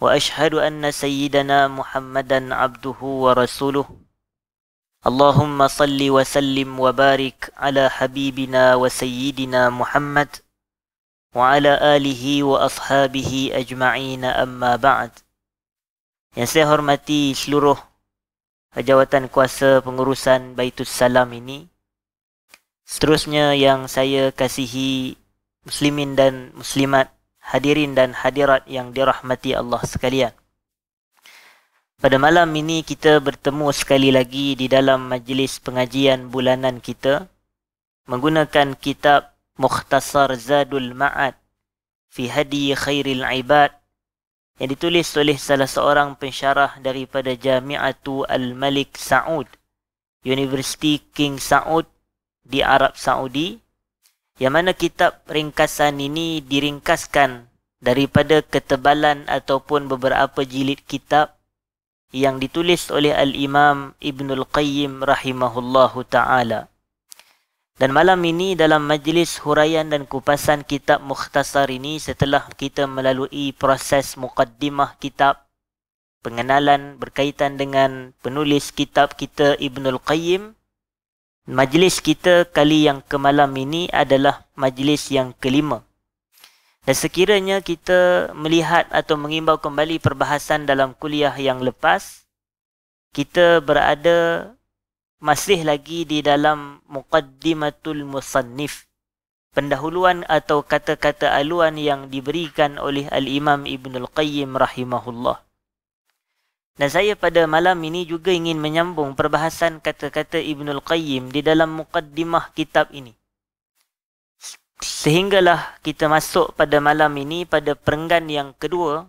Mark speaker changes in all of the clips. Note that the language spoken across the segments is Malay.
Speaker 1: واشهد ان سيدنا محمدا عبده ورسوله اللهم صل وسلم وبارك على حبيبنا وسيدنا محمد وعلى اله واصحابه اجمعين اما بعد yang saya hormati seluruh jawatan kuasa pengurusan Baitul Salam ini seterusnya yang saya kasihi muslimin dan muslimat hadirin dan hadirat yang dirahmati Allah sekalian. Pada malam ini kita bertemu sekali lagi di dalam majlis pengajian bulanan kita menggunakan kitab Mukhtasar Zadul Ma'ad fi Hadi Khairil Ibad yang ditulis oleh salah seorang pensyarah daripada Jami'atu Al-Malik Saud, Universiti King Saud di Arab Saudi yang mana kitab ringkasan ini diringkaskan daripada ketebalan ataupun beberapa jilid kitab yang ditulis oleh Al-Imam Ibn Al-Qayyim rahimahullahu ta'ala. Dan malam ini dalam majlis huraian dan kupasan kitab mukhtasar ini setelah kita melalui proses mukaddimah kitab pengenalan berkaitan dengan penulis kitab kita Ibn Al-Qayyim Majlis kita kali yang kemalam ini adalah majlis yang kelima. Dan sekiranya kita melihat atau mengimbau kembali perbahasan dalam kuliah yang lepas, kita berada masih lagi di dalam muqaddimatul musannif. Pendahuluan atau kata-kata aluan yang diberikan oleh Al-Imam Ibn Al-Qayyim rahimahullah. Dan saya pada malam ini juga ingin menyambung perbahasan kata-kata Ibn Al-Qayyim di dalam mukaddimah kitab ini. Sehinggalah kita masuk pada malam ini pada perenggan yang kedua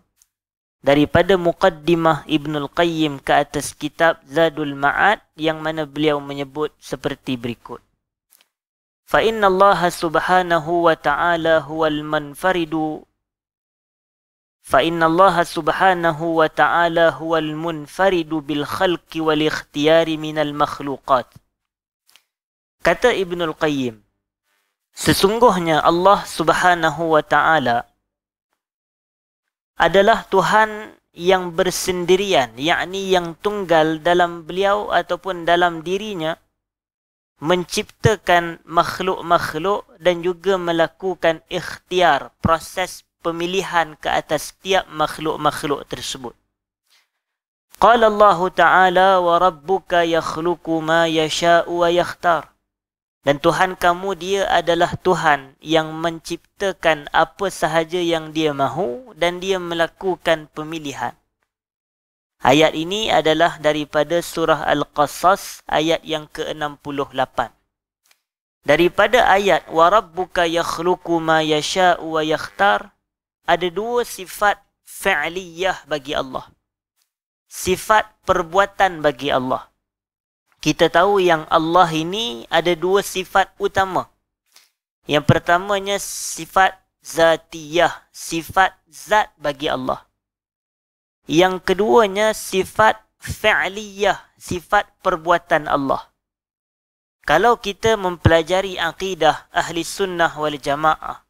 Speaker 1: daripada mukaddimah Ibn Al-Qayyim ke atas kitab Zadul Ma'ad yang mana beliau menyebut seperti berikut. Fa inna فإن الله سبحانه وتعالى هو المنفرد فإن الله سبحانه وتعالى هو المنفرد بالخلق والاختيار من المخلوقات kata ibnu Al-Qayyim sesungguhnya Allah subhanahu wa ta'ala adalah Tuhan yang bersendirian yakni yang tunggal dalam beliau ataupun dalam dirinya menciptakan makhluk-makhluk dan juga melakukan ikhtiar proses pemilihan ke atas tiap makhluk-makhluk tersebut. Qala Allah Ta'ala wa rabbuka yakhluqu ma yasha'u wa yakhtar. Dan Tuhan kamu dia adalah Tuhan yang menciptakan apa sahaja yang dia mahu dan dia melakukan pemilihan. Ayat ini adalah daripada surah Al-Qasas ayat yang ke-68. Daripada ayat warabbuka yakhluqu ma yasha'u wa yakhtar ada dua sifat fa'liyah bagi Allah. Sifat perbuatan bagi Allah. Kita tahu yang Allah ini ada dua sifat utama. Yang pertamanya sifat zatiyah, sifat zat bagi Allah. Yang keduanya sifat fa'liyah, sifat perbuatan Allah. Kalau kita mempelajari akidah ahli sunnah wal jamaah,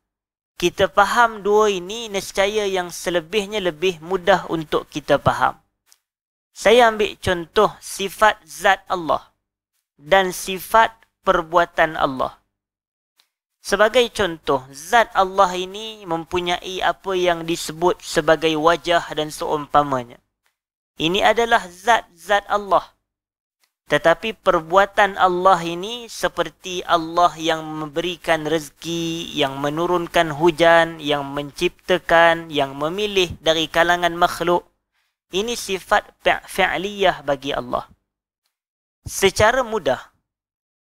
Speaker 1: kita faham dua ini nescaya yang selebihnya lebih mudah untuk kita faham. Saya ambil contoh sifat zat Allah dan sifat perbuatan Allah. Sebagai contoh, zat Allah ini mempunyai apa yang disebut sebagai wajah dan seumpamanya. Ini adalah zat-zat Allah tetapi perbuatan Allah ini seperti Allah yang memberikan rezeki, yang menurunkan hujan, yang menciptakan, yang memilih dari kalangan makhluk. Ini sifat fi'liyah bagi Allah. Secara mudah,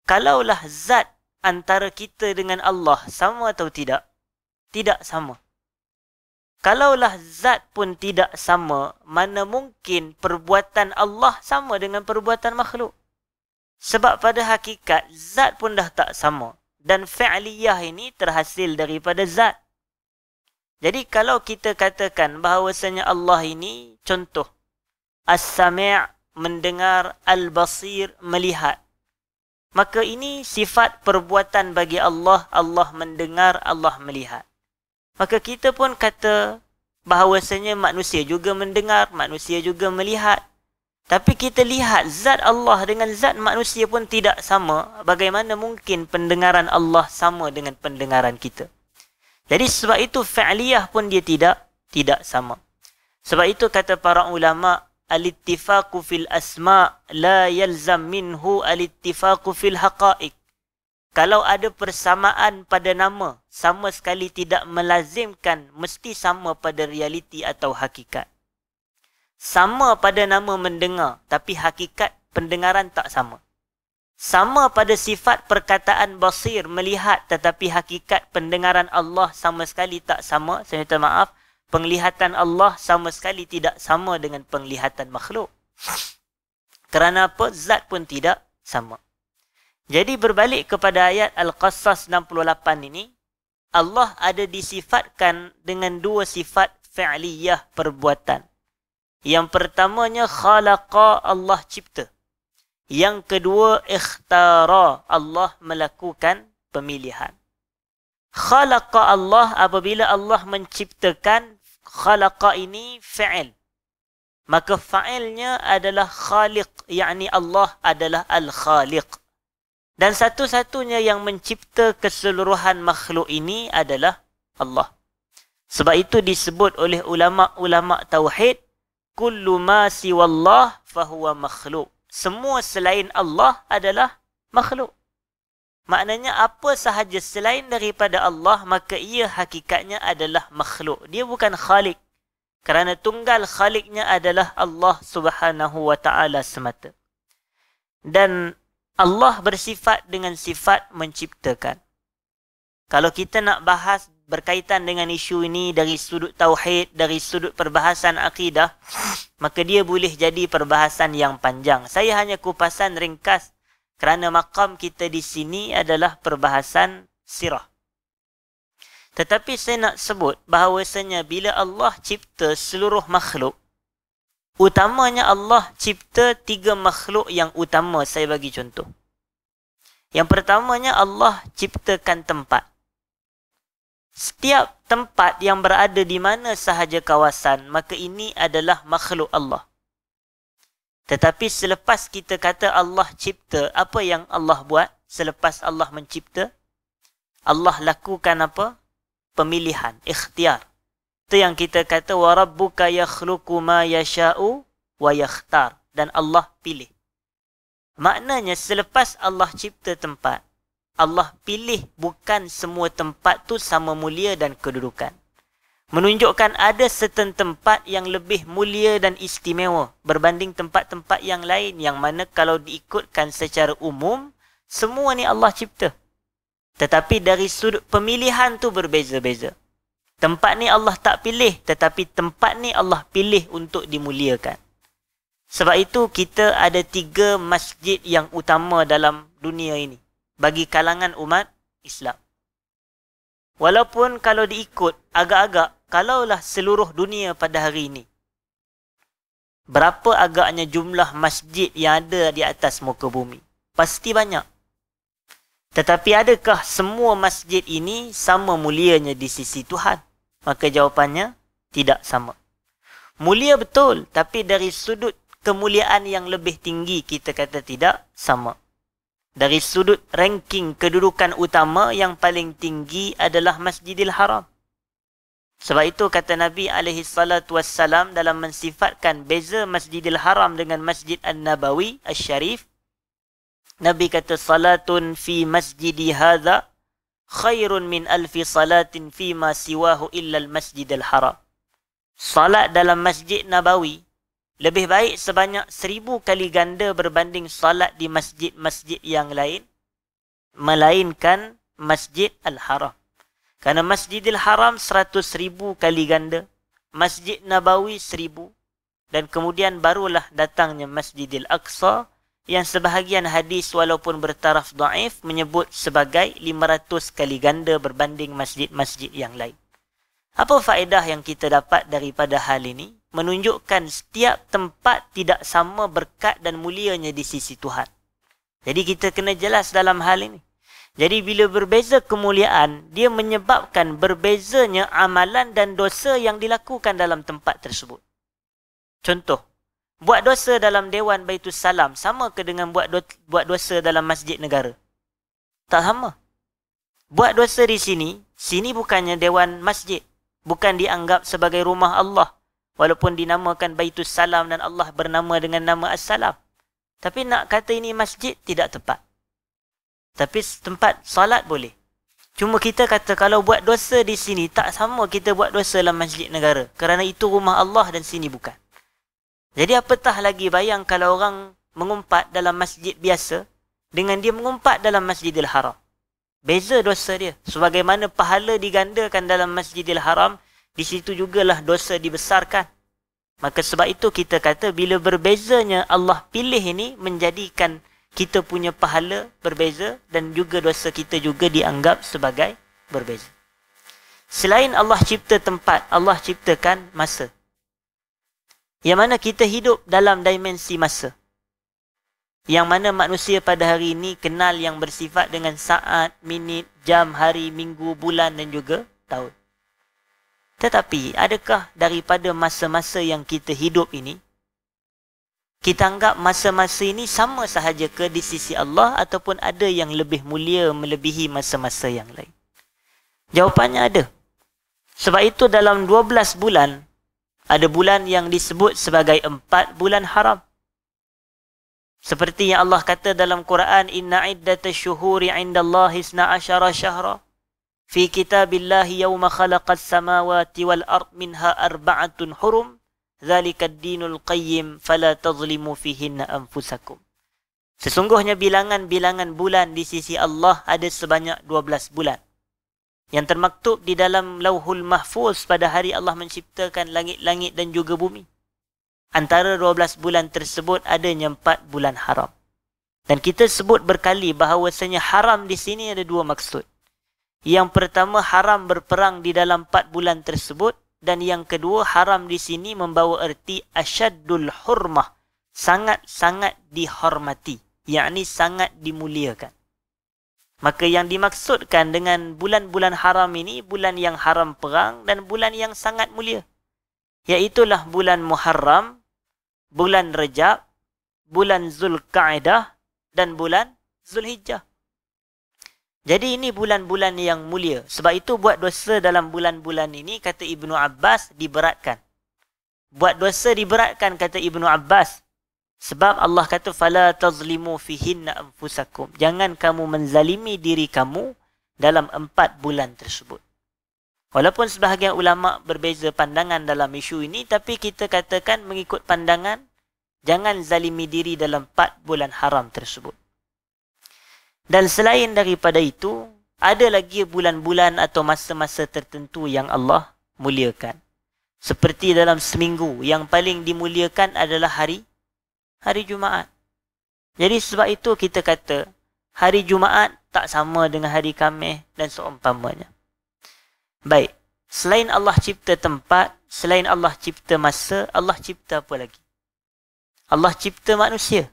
Speaker 1: kalaulah zat antara kita dengan Allah sama atau tidak? Tidak sama. Kalaulah zat pun tidak sama, mana mungkin perbuatan Allah sama dengan perbuatan makhluk? Sebab pada hakikat zat pun dah tak sama dan fi'liyah ini terhasil daripada zat. Jadi kalau kita katakan bahawasanya Allah ini contoh As-Sami' mendengar, Al-Basir melihat. Maka ini sifat perbuatan bagi Allah, Allah mendengar, Allah melihat. Maka kita pun kata bahawasanya manusia juga mendengar, manusia juga melihat. Tapi kita lihat zat Allah dengan zat manusia pun tidak sama. Bagaimana mungkin pendengaran Allah sama dengan pendengaran kita? Jadi sebab itu fa'liyah pun dia tidak tidak sama. Sebab itu kata para ulama al-ittifaqu fil asma' la yalzam minhu al-ittifaqu fil haqa'iq. Kalau ada persamaan pada nama, sama sekali tidak melazimkan mesti sama pada realiti atau hakikat. Sama pada nama mendengar, tapi hakikat pendengaran tak sama. Sama pada sifat perkataan basir, melihat, tetapi hakikat pendengaran Allah sama sekali tak sama. Saya minta maaf, penglihatan Allah sama sekali tidak sama dengan penglihatan makhluk. Kerana apa? Zat pun tidak sama. Jadi berbalik kepada ayat Al-Qasas 68 ini, Allah ada disifatkan dengan dua sifat fi'liyah perbuatan. Yang pertamanya khalaqa Allah cipta. Yang kedua ikhtara Allah melakukan pemilihan. Khalaqa Allah apabila Allah menciptakan khalaqa ini fi'il. Maka fa'ilnya adalah khaliq, yakni Allah adalah al-khaliq. Dan satu-satunya yang mencipta keseluruhan makhluk ini adalah Allah. Sebab itu disebut oleh ulama-ulama tauhid kullu ma siwa Allah fahuwa makhluk. Semua selain Allah adalah makhluk. Maknanya apa sahaja selain daripada Allah maka ia hakikatnya adalah makhluk. Dia bukan khalik. Kerana tunggal khaliknya adalah Allah Subhanahu wa taala semata. Dan Allah bersifat dengan sifat menciptakan. Kalau kita nak bahas berkaitan dengan isu ini dari sudut tauhid, dari sudut perbahasan akidah, maka dia boleh jadi perbahasan yang panjang. Saya hanya kupasan ringkas kerana makam kita di sini adalah perbahasan sirah. Tetapi saya nak sebut bahawasanya bila Allah cipta seluruh makhluk, Utamanya Allah cipta tiga makhluk yang utama. Saya bagi contoh. Yang pertamanya Allah ciptakan tempat. Setiap tempat yang berada di mana sahaja kawasan, maka ini adalah makhluk Allah. Tetapi selepas kita kata Allah cipta, apa yang Allah buat selepas Allah mencipta? Allah lakukan apa? Pemilihan, ikhtiar. Itu yang kita kata wa rabbuka yakhluqu ma yasha'u wa yakhtar dan Allah pilih. Maknanya selepas Allah cipta tempat, Allah pilih bukan semua tempat tu sama mulia dan kedudukan. Menunjukkan ada certain tempat yang lebih mulia dan istimewa berbanding tempat-tempat yang lain yang mana kalau diikutkan secara umum, semua ni Allah cipta. Tetapi dari sudut pemilihan tu berbeza-beza. Tempat ni Allah tak pilih tetapi tempat ni Allah pilih untuk dimuliakan. Sebab itu kita ada tiga masjid yang utama dalam dunia ini bagi kalangan umat Islam. Walaupun kalau diikut agak-agak kalaulah seluruh dunia pada hari ini berapa agaknya jumlah masjid yang ada di atas muka bumi? Pasti banyak. Tetapi adakah semua masjid ini sama mulianya di sisi Tuhan? maka jawapannya tidak sama. Mulia betul, tapi dari sudut kemuliaan yang lebih tinggi kita kata tidak sama. Dari sudut ranking kedudukan utama yang paling tinggi adalah Masjidil Haram. Sebab itu kata Nabi alaihi salatu wassalam dalam mensifatkan beza Masjidil Haram dengan Masjid An-Nabawi Asy-Syarif Nabi kata salatun fi masjidi hadza khairun min alfi salatin fi ma siwahu illa al-masjidil haram. Salat dalam Masjid Nabawi lebih baik sebanyak seribu kali ganda berbanding salat di masjid-masjid yang lain melainkan Masjid Al-Haram. Karena masjid al Haram seratus ribu kali ganda, Masjid Nabawi seribu dan kemudian barulah datangnya Masjidil Aqsa yang sebahagian hadis walaupun bertaraf daif menyebut sebagai 500 kali ganda berbanding masjid-masjid yang lain. Apa faedah yang kita dapat daripada hal ini? Menunjukkan setiap tempat tidak sama berkat dan mulianya di sisi Tuhan. Jadi kita kena jelas dalam hal ini. Jadi bila berbeza kemuliaan, dia menyebabkan berbezanya amalan dan dosa yang dilakukan dalam tempat tersebut. Contoh, buat dosa dalam dewan Baitul Salam sama ke dengan buat do- buat dosa dalam masjid negara? Tak sama. Buat dosa di sini, sini bukannya dewan masjid, bukan dianggap sebagai rumah Allah walaupun dinamakan Baitul Salam dan Allah bernama dengan nama As-Salam. Tapi nak kata ini masjid tidak tepat. Tapi tempat salat boleh. Cuma kita kata kalau buat dosa di sini tak sama kita buat dosa dalam masjid negara kerana itu rumah Allah dan sini bukan. Jadi apatah lagi bayang kalau orang mengumpat dalam masjid biasa dengan dia mengumpat dalam masjidil haram. Beza dosa dia. Sebagaimana pahala digandakan dalam masjidil haram, di situ jugalah dosa dibesarkan. Maka sebab itu kita kata bila berbezanya Allah pilih ini menjadikan kita punya pahala berbeza dan juga dosa kita juga dianggap sebagai berbeza. Selain Allah cipta tempat, Allah ciptakan masa. Yang mana kita hidup dalam dimensi masa. Yang mana manusia pada hari ini kenal yang bersifat dengan saat, minit, jam, hari, minggu, bulan dan juga tahun. Tetapi adakah daripada masa-masa yang kita hidup ini, kita anggap masa-masa ini sama sahaja ke di sisi Allah ataupun ada yang lebih mulia melebihi masa-masa yang lain? Jawapannya ada. Sebab itu dalam 12 bulan, ada bulan yang disebut sebagai empat bulan haram. Seperti yang Allah kata dalam Quran, Inna iddata syuhuri inda Allah isna asyara syahra. Fi kitabillahi yawma khalaqat samawati wal ard minha arba'atun hurum. Zalika dinul qayyim fala tazlimu fihinna anfusakum. Sesungguhnya bilangan-bilangan bulan di sisi Allah ada sebanyak dua belas bulan yang termaktub di dalam lauhul mahfuz pada hari Allah menciptakan langit-langit dan juga bumi. Antara 12 bulan tersebut adanya 4 bulan haram. Dan kita sebut berkali bahawasanya haram di sini ada dua maksud. Yang pertama haram berperang di dalam 4 bulan tersebut dan yang kedua haram di sini membawa erti asyaddul hurmah. Sangat-sangat dihormati. Yang sangat dimuliakan. Maka yang dimaksudkan dengan bulan-bulan haram ini, bulan yang haram perang dan bulan yang sangat mulia. Iaitulah bulan Muharram, bulan Rejab, bulan Zulqa'idah dan bulan Zulhijjah. Jadi ini bulan-bulan yang mulia. Sebab itu buat dosa dalam bulan-bulan ini, kata Ibnu Abbas, diberatkan. Buat dosa diberatkan, kata Ibnu Abbas. Sebab Allah kata fala tazlimu fihinna anfusakum. Jangan kamu menzalimi diri kamu dalam empat bulan tersebut. Walaupun sebahagian ulama berbeza pandangan dalam isu ini tapi kita katakan mengikut pandangan jangan zalimi diri dalam empat bulan haram tersebut. Dan selain daripada itu, ada lagi bulan-bulan atau masa-masa tertentu yang Allah muliakan. Seperti dalam seminggu, yang paling dimuliakan adalah hari hari Jumaat. Jadi sebab itu kita kata hari Jumaat tak sama dengan hari Khamis dan seumpamanya. Baik, selain Allah cipta tempat, selain Allah cipta masa, Allah cipta apa lagi? Allah cipta manusia.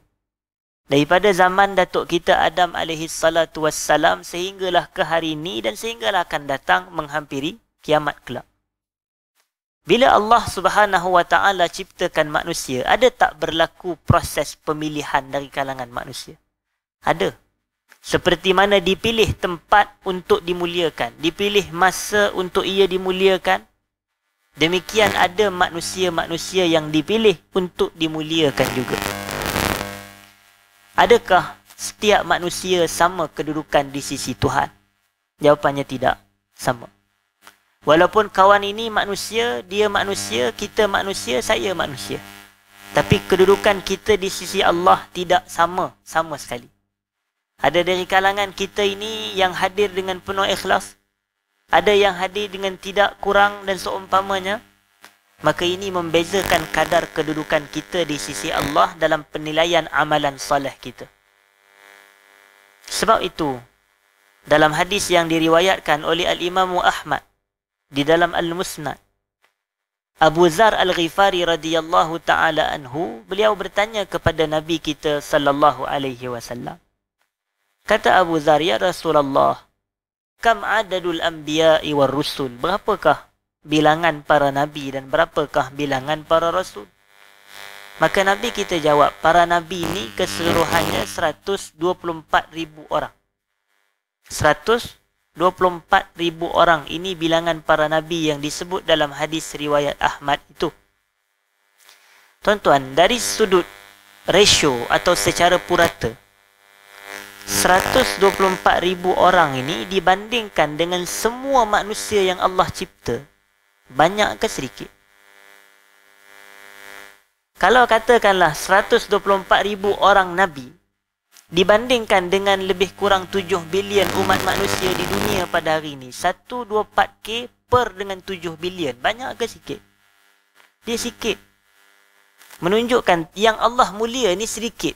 Speaker 1: Daripada zaman datuk kita Adam alaihi salatu wassalam sehinggalah ke hari ini dan sehinggalah akan datang menghampiri kiamat kelak. Bila Allah Subhanahu Wa Taala ciptakan manusia, ada tak berlaku proses pemilihan dari kalangan manusia? Ada. Seperti mana dipilih tempat untuk dimuliakan, dipilih masa untuk ia dimuliakan, demikian ada manusia-manusia yang dipilih untuk dimuliakan juga. Adakah setiap manusia sama kedudukan di sisi Tuhan? Jawapannya tidak sama. Walaupun kawan ini manusia, dia manusia, kita manusia, saya manusia. Tapi kedudukan kita di sisi Allah tidak sama, sama sekali. Ada dari kalangan kita ini yang hadir dengan penuh ikhlas. Ada yang hadir dengan tidak kurang dan seumpamanya. Maka ini membezakan kadar kedudukan kita di sisi Allah dalam penilaian amalan salih kita. Sebab itu, dalam hadis yang diriwayatkan oleh Al-Imamu Ahmad, di dalam Al-Musnad Abu Zar Al-Ghifari radhiyallahu taala anhu beliau bertanya kepada nabi kita sallallahu alaihi wasallam kata Abu Zar ya Rasulullah kam adadul anbiya'i war rusul berapakah bilangan para nabi dan berapakah bilangan para rasul maka nabi kita jawab para nabi ini keseluruhannya 124000 orang 24 ribu orang. Ini bilangan para nabi yang disebut dalam hadis riwayat Ahmad itu. Tuan-tuan, dari sudut ratio atau secara purata, 124 ribu orang ini dibandingkan dengan semua manusia yang Allah cipta. Banyak ke sedikit? Kalau katakanlah 124 ribu orang Nabi, dibandingkan dengan lebih kurang 7 bilion umat manusia di dunia pada hari ini. 1.24k per dengan 7 bilion. Banyak ke sikit? Dia sikit. Menunjukkan yang Allah mulia ni sedikit.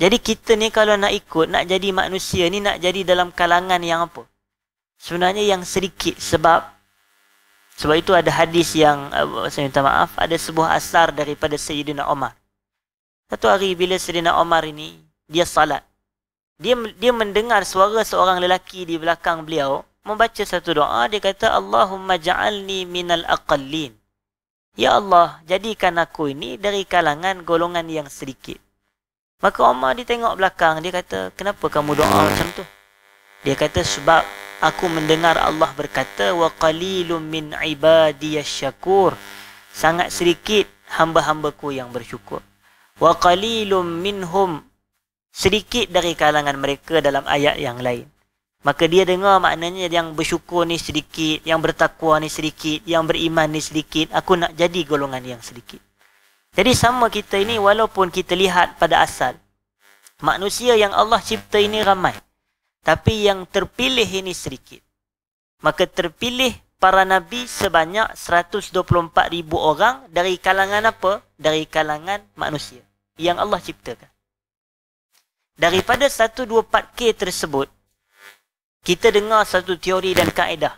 Speaker 1: Jadi kita ni kalau nak ikut, nak jadi manusia ni, nak jadi dalam kalangan yang apa? Sebenarnya yang sedikit sebab sebab itu ada hadis yang eh, saya minta maaf, ada sebuah asar daripada Sayyidina Omar. Satu hari bila Sayyidina Omar ini dia salat. Dia dia mendengar suara seorang lelaki di belakang beliau membaca satu doa dia kata Allahumma ja'alni minal aqallin. Ya Allah, jadikan aku ini dari kalangan golongan yang sedikit. Maka Umar tengok belakang dia kata, "Kenapa kamu doa macam tu?" Dia kata, "Sebab aku mendengar Allah berkata wa qalilum min ibadiyash syakur. Sangat sedikit hamba-hambaku yang bersyukur. Wa qalilum minhum sedikit dari kalangan mereka dalam ayat yang lain. Maka dia dengar maknanya yang bersyukur ni sedikit, yang bertakwa ni sedikit, yang beriman ni sedikit, aku nak jadi golongan yang sedikit. Jadi sama kita ini walaupun kita lihat pada asal, manusia yang Allah cipta ini ramai. Tapi yang terpilih ini sedikit. Maka terpilih para nabi sebanyak ribu orang dari kalangan apa? Dari kalangan manusia yang Allah ciptakan daripada 124K tersebut kita dengar satu teori dan kaedah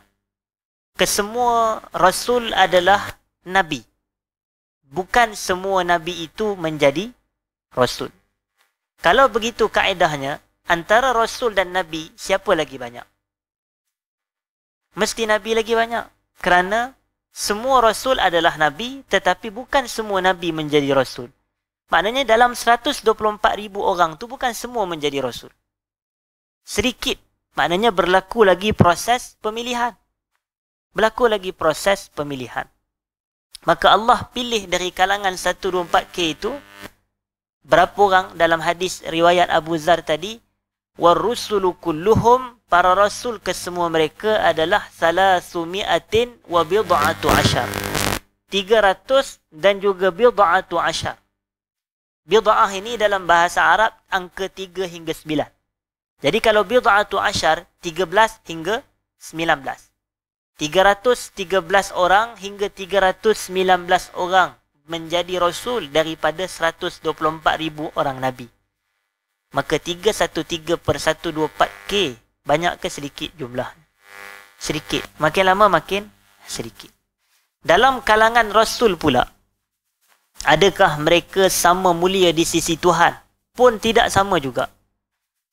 Speaker 1: kesemua rasul adalah nabi bukan semua nabi itu menjadi rasul kalau begitu kaedahnya antara rasul dan nabi siapa lagi banyak mesti nabi lagi banyak kerana semua rasul adalah nabi tetapi bukan semua nabi menjadi rasul Maknanya dalam ribu orang tu bukan semua menjadi Rasul. Sedikit. Maknanya berlaku lagi proses pemilihan. Berlaku lagi proses pemilihan. Maka Allah pilih dari kalangan 124K itu berapa orang dalam hadis riwayat Abu Zar tadi warusulu kulluhum para rasul kesemua mereka adalah salasumiatin wa bid'atu asyar 300 dan juga bid'atu asyar Bid'ah ini dalam bahasa Arab angka 3 hingga 9. Jadi kalau bid'ah tu asyar, 13 hingga 19. 313 orang hingga 319 orang menjadi rasul daripada 124 ribu orang Nabi. Maka 313 per 124K banyak ke sedikit jumlah? Sedikit. Makin lama makin sedikit. Dalam kalangan rasul pula, adakah mereka sama mulia di sisi Tuhan? Pun tidak sama juga.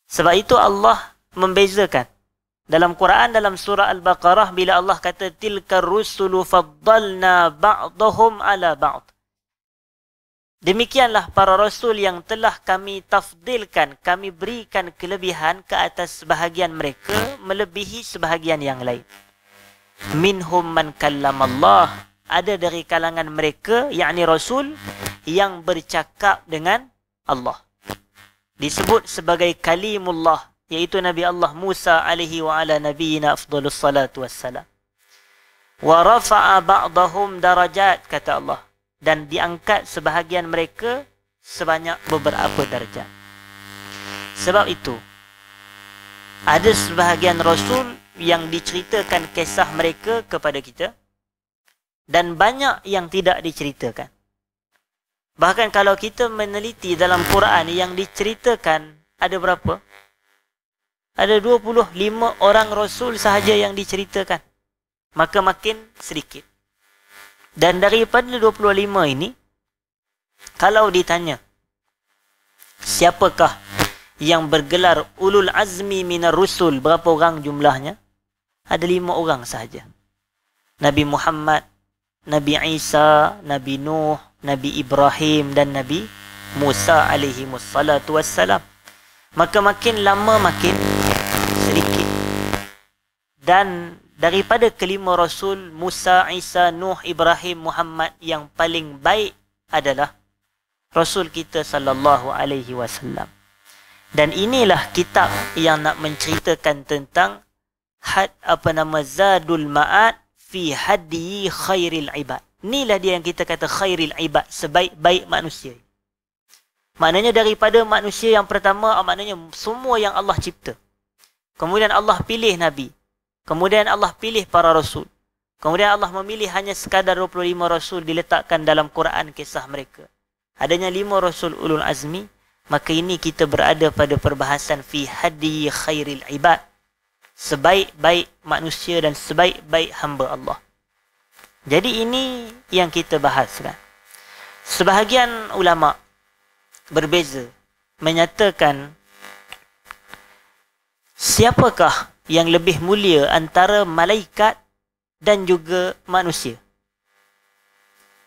Speaker 1: Sebab itu Allah membezakan. Dalam Quran, dalam surah Al-Baqarah, bila Allah kata, Tilka rusulu faddalna ba'dahum ala ba'd. Demikianlah para rasul yang telah kami tafdilkan, kami berikan kelebihan ke atas sebahagian mereka melebihi sebahagian yang lain. Minhum man kallam Allah ada dari kalangan mereka yakni rasul yang bercakap dengan Allah disebut sebagai kalimullah iaitu nabi Allah Musa alaihi wa ala nabiyina afdhalus salatu wassalam wa rafa'a ba'dahum darajat kata Allah dan diangkat sebahagian mereka sebanyak beberapa darjat sebab itu ada sebahagian rasul yang diceritakan kisah mereka kepada kita dan banyak yang tidak diceritakan. Bahkan kalau kita meneliti dalam Quran yang diceritakan ada berapa? Ada 25 orang Rasul sahaja yang diceritakan. Maka makin sedikit. Dan daripada 25 ini, kalau ditanya, siapakah yang bergelar Ulul Azmi Minar Rusul, berapa orang jumlahnya? Ada 5 orang sahaja. Nabi Muhammad Nabi Isa, Nabi Nuh, Nabi Ibrahim dan Nabi Musa alaihi wassalatu wassalam. Maka makin lama makin sedikit. Dan daripada kelima rasul Musa, Isa, Nuh, Ibrahim, Muhammad yang paling baik adalah rasul kita sallallahu alaihi wasallam. Dan inilah kitab yang nak menceritakan tentang had apa nama Zadul Ma'ad fi hadi khairil ibad. Inilah dia yang kita kata khairil ibad, sebaik-baik manusia. Maknanya daripada manusia yang pertama, maknanya semua yang Allah cipta. Kemudian Allah pilih Nabi. Kemudian Allah pilih para Rasul. Kemudian Allah memilih hanya sekadar 25 Rasul diletakkan dalam Quran kisah mereka. Adanya 5 Rasul Ulul Azmi, maka ini kita berada pada perbahasan fi hadi khairil ibad sebaik-baik manusia dan sebaik-baik hamba Allah. Jadi ini yang kita bahaskan. Sebahagian ulama berbeza menyatakan siapakah yang lebih mulia antara malaikat dan juga manusia.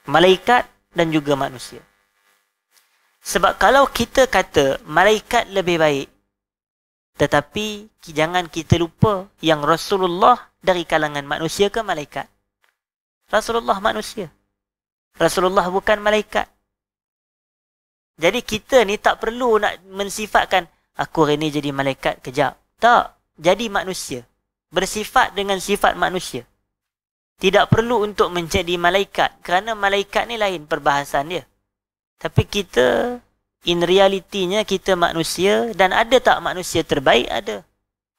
Speaker 1: Malaikat dan juga manusia. Sebab kalau kita kata malaikat lebih baik tetapi jangan kita lupa yang Rasulullah dari kalangan manusia ke malaikat. Rasulullah manusia. Rasulullah bukan malaikat. Jadi kita ni tak perlu nak mensifatkan aku hari ni jadi malaikat kejap. Tak. Jadi manusia. Bersifat dengan sifat manusia. Tidak perlu untuk menjadi malaikat kerana malaikat ni lain perbahasan dia. Tapi kita in realitinya kita manusia dan ada tak manusia terbaik ada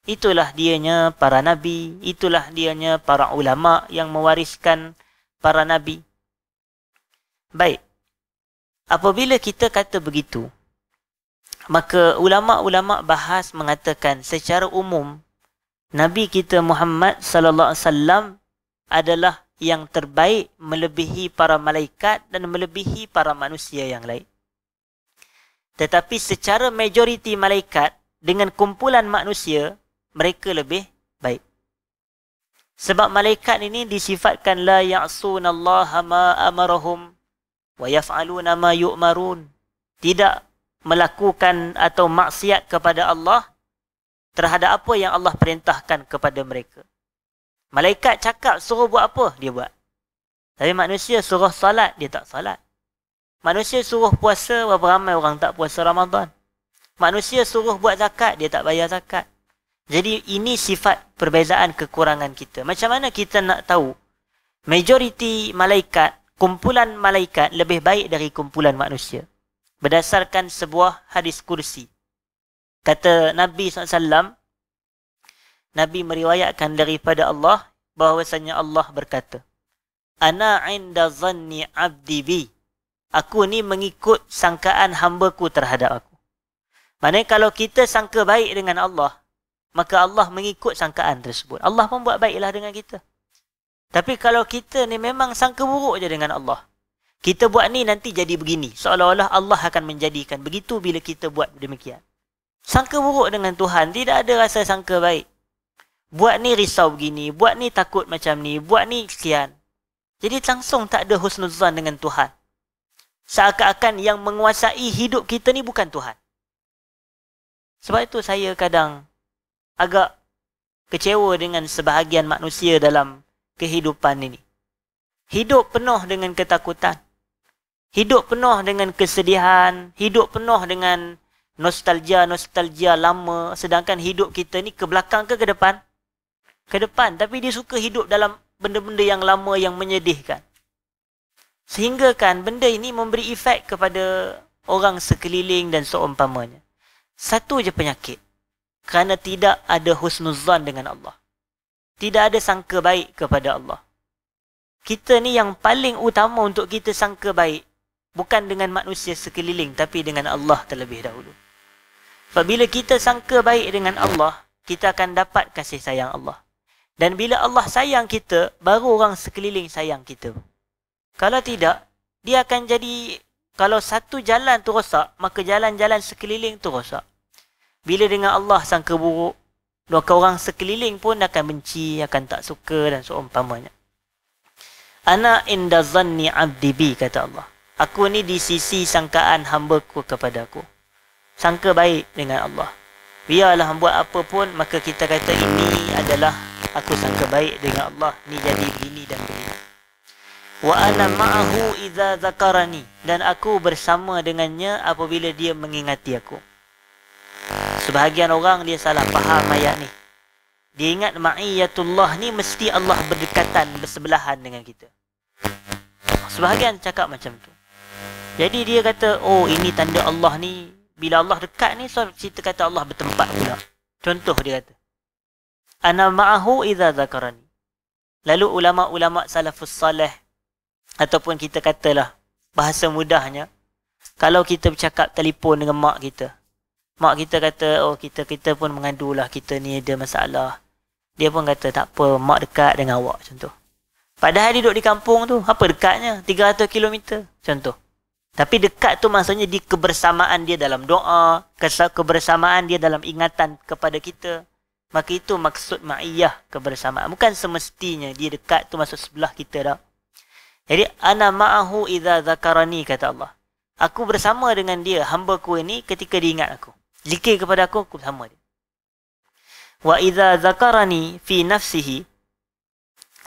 Speaker 1: itulah dianya para nabi itulah dianya para ulama yang mewariskan para nabi baik apabila kita kata begitu maka ulama-ulama bahas mengatakan secara umum nabi kita Muhammad sallallahu alaihi wasallam adalah yang terbaik melebihi para malaikat dan melebihi para manusia yang lain tetapi secara majoriti malaikat dengan kumpulan manusia, mereka lebih baik. Sebab malaikat ini disifatkan la ya'suna Allah ma amarahum wa yaf'aluna ma yu'marun. Tidak melakukan atau maksiat kepada Allah terhadap apa yang Allah perintahkan kepada mereka. Malaikat cakap suruh buat apa, dia buat. Tapi manusia suruh salat, dia tak salat. Manusia suruh puasa, berapa ramai orang tak puasa Ramadan? Manusia suruh buat zakat, dia tak bayar zakat. Jadi ini sifat perbezaan kekurangan kita. Macam mana kita nak tahu? Majoriti malaikat, kumpulan malaikat lebih baik dari kumpulan manusia. Berdasarkan sebuah hadis kursi. Kata Nabi SAW, Nabi meriwayatkan daripada Allah bahawasanya Allah berkata, Ana inda zanni abdi bih aku ni mengikut sangkaan hamba ku terhadap aku. Maknanya kalau kita sangka baik dengan Allah, maka Allah mengikut sangkaan tersebut. Allah pun buat baiklah dengan kita. Tapi kalau kita ni memang sangka buruk je dengan Allah. Kita buat ni nanti jadi begini. Seolah-olah Allah akan menjadikan begitu bila kita buat demikian. Sangka buruk dengan Tuhan, tidak ada rasa sangka baik. Buat ni risau begini, buat ni takut macam ni, buat ni sekian. Jadi langsung tak ada husnuzan dengan Tuhan seakan-akan yang menguasai hidup kita ni bukan Tuhan. Sebab itu saya kadang agak kecewa dengan sebahagian manusia dalam kehidupan ini. Hidup penuh dengan ketakutan. Hidup penuh dengan kesedihan, hidup penuh dengan nostalgia-nostalgia lama sedangkan hidup kita ni ke belakang ke ke depan? Ke depan, tapi dia suka hidup dalam benda-benda yang lama yang menyedihkan sehingga kan benda ini memberi efek kepada orang sekeliling dan seumpamanya. Satu je penyakit. Kerana tidak ada husnuzan dengan Allah. Tidak ada sangka baik kepada Allah. Kita ni yang paling utama untuk kita sangka baik. Bukan dengan manusia sekeliling tapi dengan Allah terlebih dahulu. bila kita sangka baik dengan Allah, kita akan dapat kasih sayang Allah. Dan bila Allah sayang kita, baru orang sekeliling sayang kita. Kalau tidak, dia akan jadi kalau satu jalan tu rosak, maka jalan-jalan sekeliling tu rosak. Bila dengan Allah sang buruk, dua orang sekeliling pun akan benci, akan tak suka dan seumpamanya. Ana inda zanni abdi bi kata Allah. Aku ni di sisi sangkaan hamba ku kepada aku. Sangka baik dengan Allah. Biarlah buat apa pun maka kita kata ini adalah aku sangka baik dengan Allah. Ni jadi bini dan bini. Wa ana ma'ahu idza zakarani dan aku bersama dengannya apabila dia mengingati aku. Sebahagian orang dia salah faham ayat ni. Dia ingat ma'iyatullah ni mesti Allah berdekatan bersebelahan dengan kita. Sebahagian cakap macam tu. Jadi dia kata, oh ini tanda Allah ni. Bila Allah dekat ni, so cerita kata Allah bertempat pula. Contoh dia kata. Ana ma'ahu idha zakarani. Lalu ulama-ulama salafus salih ataupun kita katalah bahasa mudahnya kalau kita bercakap telefon dengan mak kita mak kita kata oh kita kita pun mengadulah kita ni ada masalah dia pun kata tak apa mak dekat dengan awak contoh padahal dia duduk di kampung tu apa dekatnya 300 km contoh tapi dekat tu maksudnya di kebersamaan dia dalam doa kebersamaan dia dalam ingatan kepada kita maka itu maksud ma'iyah kebersamaan bukan semestinya dia dekat tu masuk sebelah kita dah jadi ana ma'ahu idza zakarani kata Allah. Aku bersama dengan dia hamba ku ini ketika ingat aku. Zikir kepada aku aku bersama dia. Wa idza zakarani fi nafsihi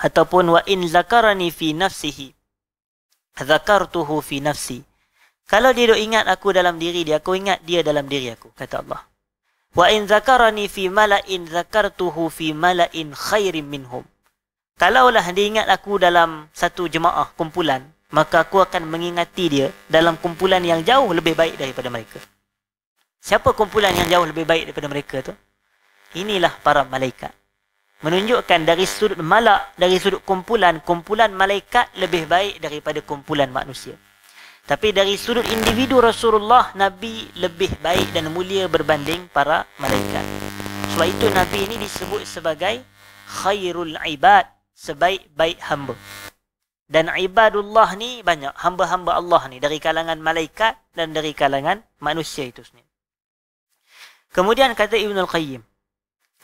Speaker 1: ataupun wa in zakarani fi nafsihi zakartuhu fi nafsi. Kalau dia dok ingat aku dalam diri dia, aku ingat dia dalam diri aku kata Allah. Wa in zakarani fi mala'in zakartuhu fi mala'in khairin minhum. Kalaulah dia ingat aku dalam satu jemaah kumpulan, maka aku akan mengingati dia dalam kumpulan yang jauh lebih baik daripada mereka. Siapa kumpulan yang jauh lebih baik daripada mereka tu? Inilah para malaikat. Menunjukkan dari sudut malak, dari sudut kumpulan, kumpulan malaikat lebih baik daripada kumpulan manusia. Tapi dari sudut individu Rasulullah, Nabi lebih baik dan mulia berbanding para malaikat. Sebab itu Nabi ini disebut sebagai khairul ibad sebaik-baik hamba. Dan ibadullah ni banyak. Hamba-hamba Allah ni. Dari kalangan malaikat dan dari kalangan manusia itu sendiri. Kemudian kata Ibn Al-Qayyim.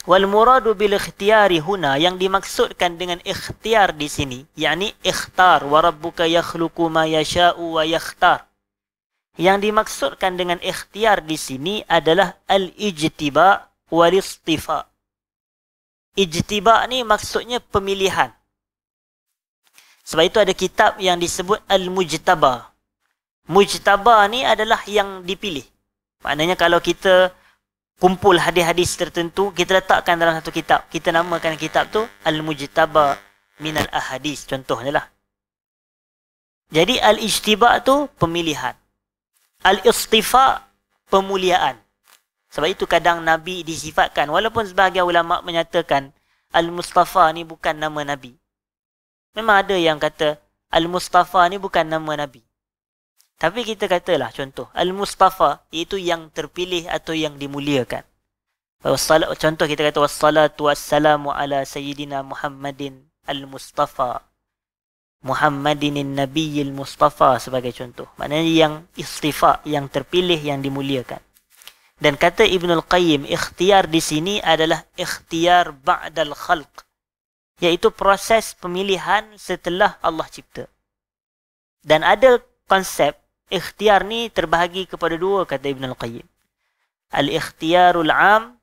Speaker 1: Wal muradu bil ikhtiyari huna. Yang dimaksudkan dengan ikhtiar di sini. yakni ikhtar. Wa rabbuka yakhluku ma yasha'u wa yakhtar. Yang dimaksudkan dengan ikhtiar di sini adalah al-ijtiba wal-istifa'. Ijtiba' ni maksudnya pemilihan. Sebab itu ada kitab yang disebut Al-Mujtaba. Mujtaba ni adalah yang dipilih. Maknanya kalau kita kumpul hadis-hadis tertentu, kita letakkan dalam satu kitab. Kita namakan kitab tu Al-Mujtaba al ahadis contohnya lah. Jadi al-ijtiba tu pemilihan. Al-istifa pemuliaan. Sebab itu kadang Nabi disifatkan. Walaupun sebahagian ulama' menyatakan Al-Mustafa ni bukan nama Nabi. Memang ada yang kata Al-Mustafa ni bukan nama Nabi. Tapi kita katalah contoh. Al-Mustafa itu yang terpilih atau yang dimuliakan. Contoh kita kata Wassalatu wassalamu ala sayyidina Muhammadin Al-Mustafa. Muhammadin Nabiyil Mustafa sebagai contoh. Maknanya yang istifa, yang terpilih, yang dimuliakan. Dan kata Ibn Al-Qayyim, ikhtiar di sini adalah ikhtiar ba'dal khalq. yaitu proses pemilihan setelah Allah cipta. Dan ada konsep ikhtiar ni terbahagi kepada dua kata Ibn Al-Qayyim. Al-ikhtiarul am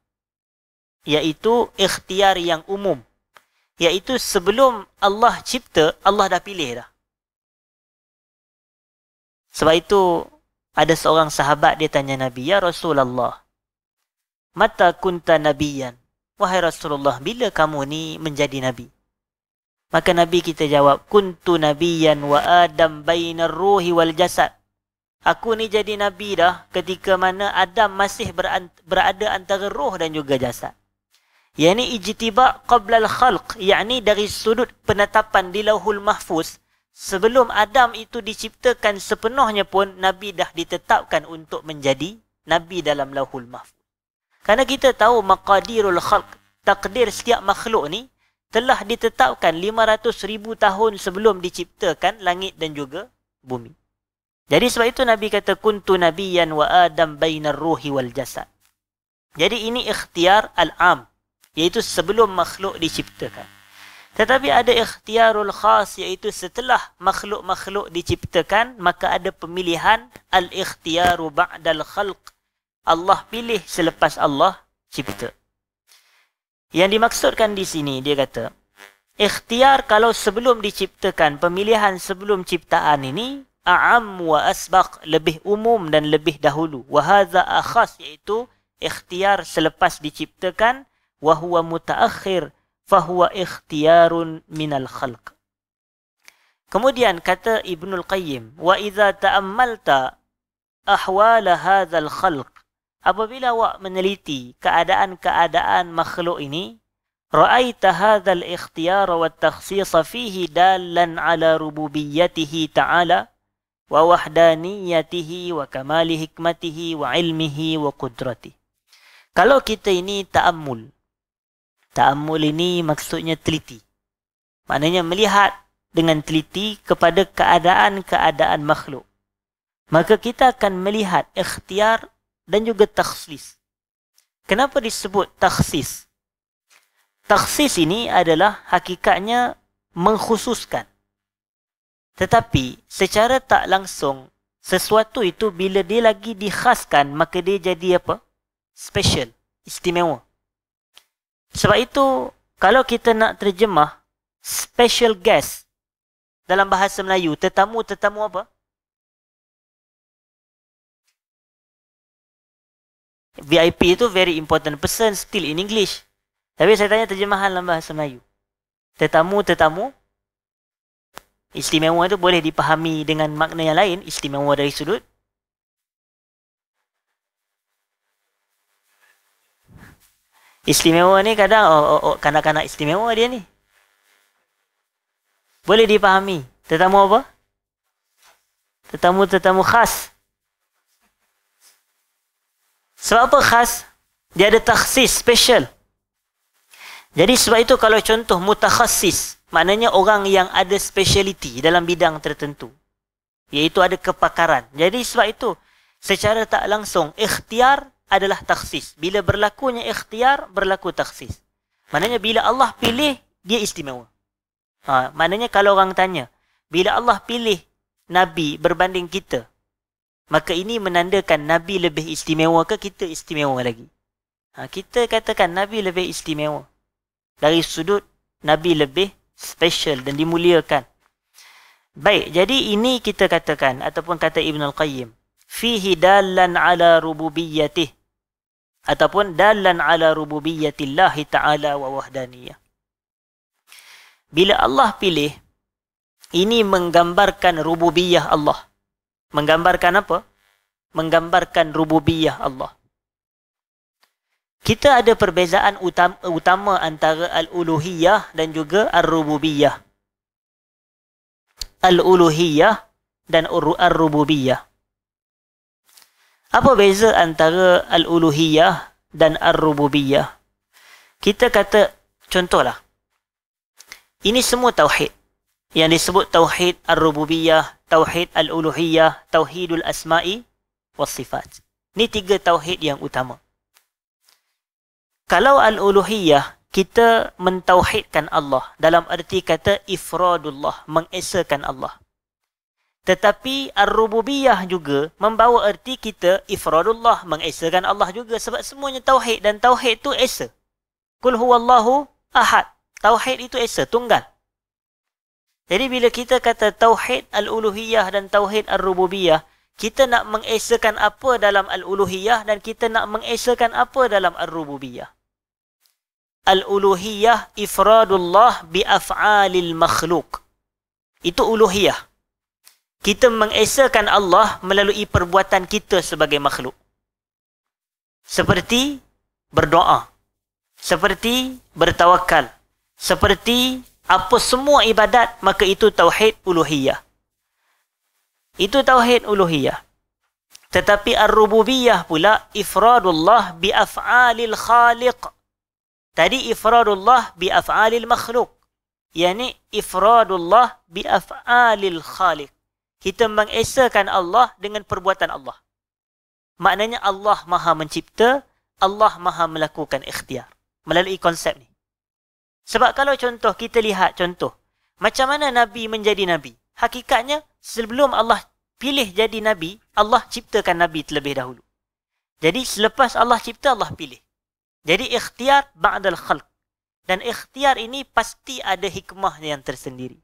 Speaker 1: iaitu ikhtiar yang umum. Iaitu sebelum Allah cipta, Allah dah pilih dah. Sebab itu ada seorang sahabat dia tanya Nabi, Ya Rasulullah, mata kunta nabiyan? Wahai Rasulullah, bila kamu ni menjadi Nabi? Maka Nabi kita jawab, Kuntu nabiyan wa adam bainar ruhi wal jasad. Aku ni jadi Nabi dah ketika mana Adam masih berada antara roh dan juga jasad. Ia ni ijtiba qabla al-khalq. Ia dari sudut penetapan di lauhul mahfuz sebelum Adam itu diciptakan sepenuhnya pun Nabi dah ditetapkan untuk menjadi Nabi dalam lauhul mahfuz. Karena kita tahu maqadirul khalq, takdir setiap makhluk ni telah ditetapkan 500 ribu tahun sebelum diciptakan langit dan juga bumi. Jadi sebab itu Nabi kata kuntu nabiyan wa adam bainar ruhi wal jasad. Jadi ini ikhtiar al-am iaitu sebelum makhluk diciptakan. Tetapi ada ikhtiarul khas iaitu setelah makhluk-makhluk diciptakan maka ada pemilihan al-ikhtiaru ba'dal khalq. Allah pilih selepas Allah cipta. Yang dimaksudkan di sini dia kata ikhtiar kalau sebelum diciptakan pemilihan sebelum ciptaan ini a'am wa asbaq lebih umum dan lebih dahulu wa hadza akhas iaitu ikhtiar selepas diciptakan wa huwa mutaakhir fahuwa ikhtiyarun minal khalq. Kemudian kata Ibnu Al-Qayyim, wa idza ta'ammalta ahwal hadzal khalq, apabila awak meneliti keadaan-keadaan makhluk ini, ra'aita hadzal ikhtiyar wa takhsis fihi dallan 'ala rububiyyatihi ta'ala wa wahdaniyatihi wa kamali hikmatihi wa ilmihi wa qudratihi. Kalau kita ini ta'ammul, Ta'amul ini maksudnya teliti. Maknanya melihat dengan teliti kepada keadaan-keadaan makhluk. Maka kita akan melihat ikhtiar dan juga takhsis. Kenapa disebut takhsis? Takhsis ini adalah hakikatnya mengkhususkan. Tetapi secara tak langsung, sesuatu itu bila dia lagi dikhaskan, maka dia jadi apa? Special, istimewa. Sebab itu, kalau kita nak terjemah special guest dalam bahasa Melayu, tetamu-tetamu apa? VIP itu very important person still in English. Tapi saya tanya terjemahan dalam bahasa Melayu. Tetamu-tetamu istimewa itu boleh dipahami dengan makna yang lain, istimewa dari sudut Istimewa ni kadang oh, oh, oh, kanak-kanak istimewa dia ni. Boleh dipahami. Tetamu apa? Tetamu-tetamu khas. Sebab apa khas? Dia ada taksis, special. Jadi sebab itu kalau contoh mutakhasis, maknanya orang yang ada speciality dalam bidang tertentu. Iaitu ada kepakaran. Jadi sebab itu, secara tak langsung, ikhtiar adalah taksis. Bila berlakunya ikhtiar, berlaku taksis. Maknanya bila Allah pilih, dia istimewa. Ha, maknanya kalau orang tanya, bila Allah pilih Nabi berbanding kita, maka ini menandakan Nabi lebih istimewa ke kita istimewa lagi. Ha, kita katakan Nabi lebih istimewa. Dari sudut, Nabi lebih special dan dimuliakan. Baik, jadi ini kita katakan ataupun kata Ibn Al-Qayyim. Fihi dalan ala rububiyyatih ataupun dalan ala rububiyyatillah taala wa wahdaniyah bila Allah pilih ini menggambarkan rububiyah Allah menggambarkan apa menggambarkan rububiyah Allah kita ada perbezaan utama, utama antara al-uluhiyah dan juga ar-rububiyah al-uluhiyah dan ar-rububiyah apa beza antara al-uluhiyah dan ar-rububiyah? Kita kata contohlah. Ini semua tauhid. Yang disebut tauhid ar-rububiyah, tauhid al-uluhiyah, tauhidul asma'i was sifat. Ini tiga tauhid yang utama. Kalau al-uluhiyah kita mentauhidkan Allah dalam erti kata ifradullah, mengesakan Allah. Tetapi ar-rububiyah juga membawa erti kita ifradullah mengesakan Allah juga sebab semuanya tauhid dan tauhid itu esa. Kul huwallahu ahad. Tauhid itu esa tunggal. Jadi bila kita kata tauhid al-uluhiyah dan tauhid ar-rububiyah, kita nak mengesakan apa dalam al-uluhiyah dan kita nak mengesakan apa dalam ar-rububiyah. Al-uluhiyah ifradullah bi af'alil makhluk. Itu uluhiyah kita mengesahkan Allah melalui perbuatan kita sebagai makhluk. Seperti berdoa. Seperti bertawakal. Seperti apa semua ibadat, maka itu tauhid uluhiyah. Itu tauhid uluhiyah. Tetapi ar-rububiyah pula ifradullah bi af'alil khaliq. Tadi ifradullah bi af'alil makhluk. Yani ifradullah bi af'alil khaliq kita mengesakan Allah dengan perbuatan Allah. Maknanya Allah maha mencipta, Allah maha melakukan ikhtiar. Melalui konsep ni. Sebab kalau contoh, kita lihat contoh. Macam mana Nabi menjadi Nabi? Hakikatnya, sebelum Allah pilih jadi Nabi, Allah ciptakan Nabi terlebih dahulu. Jadi selepas Allah cipta, Allah pilih. Jadi ikhtiar ba'dal khalq. Dan ikhtiar ini pasti ada hikmahnya yang tersendiri.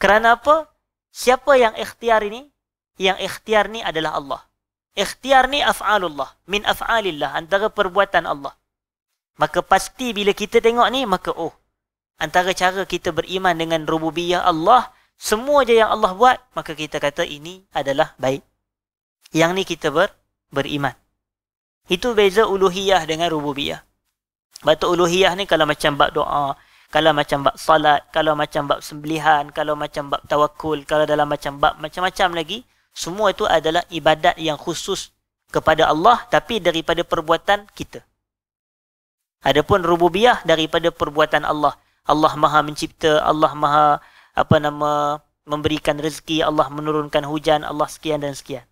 Speaker 1: Kerana apa? Siapa yang ikhtiar ini? Yang ikhtiar ni adalah Allah. Ikhtiar ni af'alullah. Min af'alillah. Antara perbuatan Allah. Maka pasti bila kita tengok ni, maka oh. Antara cara kita beriman dengan rububiyah Allah, semua je yang Allah buat, maka kita kata ini adalah baik. Yang ni kita ber, beriman. Itu beza uluhiyah dengan rububiyah. Batu uluhiyah ni kalau macam bab doa, kalau macam bab salat, kalau macam bab sembelihan, kalau macam bab tawakul, kalau dalam macam bab macam-macam lagi, semua itu adalah ibadat yang khusus kepada Allah tapi daripada perbuatan kita. Adapun rububiyah daripada perbuatan Allah. Allah Maha mencipta, Allah Maha apa nama memberikan rezeki, Allah menurunkan hujan, Allah sekian dan sekian.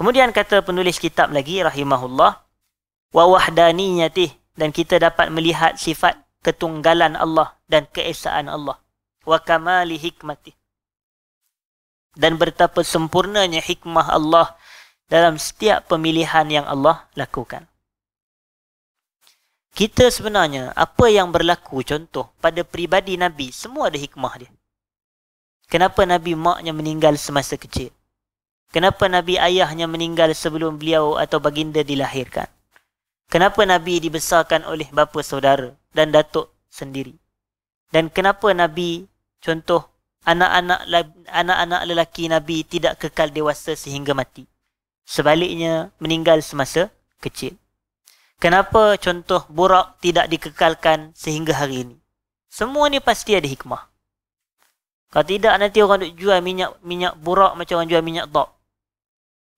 Speaker 1: Kemudian kata penulis kitab lagi rahimahullah wa wahdaniyatih dan kita dapat melihat sifat ketunggalan Allah dan keesaan Allah wa kamali hikmati dan betapa sempurnanya hikmah Allah dalam setiap pemilihan yang Allah lakukan kita sebenarnya apa yang berlaku contoh pada pribadi nabi semua ada hikmah dia kenapa nabi maknya meninggal semasa kecil kenapa nabi ayahnya meninggal sebelum beliau atau baginda dilahirkan kenapa nabi dibesarkan oleh bapa saudara dan datuk sendiri. Dan kenapa Nabi contoh anak-anak anak-anak lelaki Nabi tidak kekal dewasa sehingga mati? Sebaliknya meninggal semasa kecil. Kenapa contoh Burak tidak dikekalkan sehingga hari ini? Semua ni pasti ada hikmah. Kalau tidak nanti orang duk jual minyak minyak Burak macam orang jual minyak dop.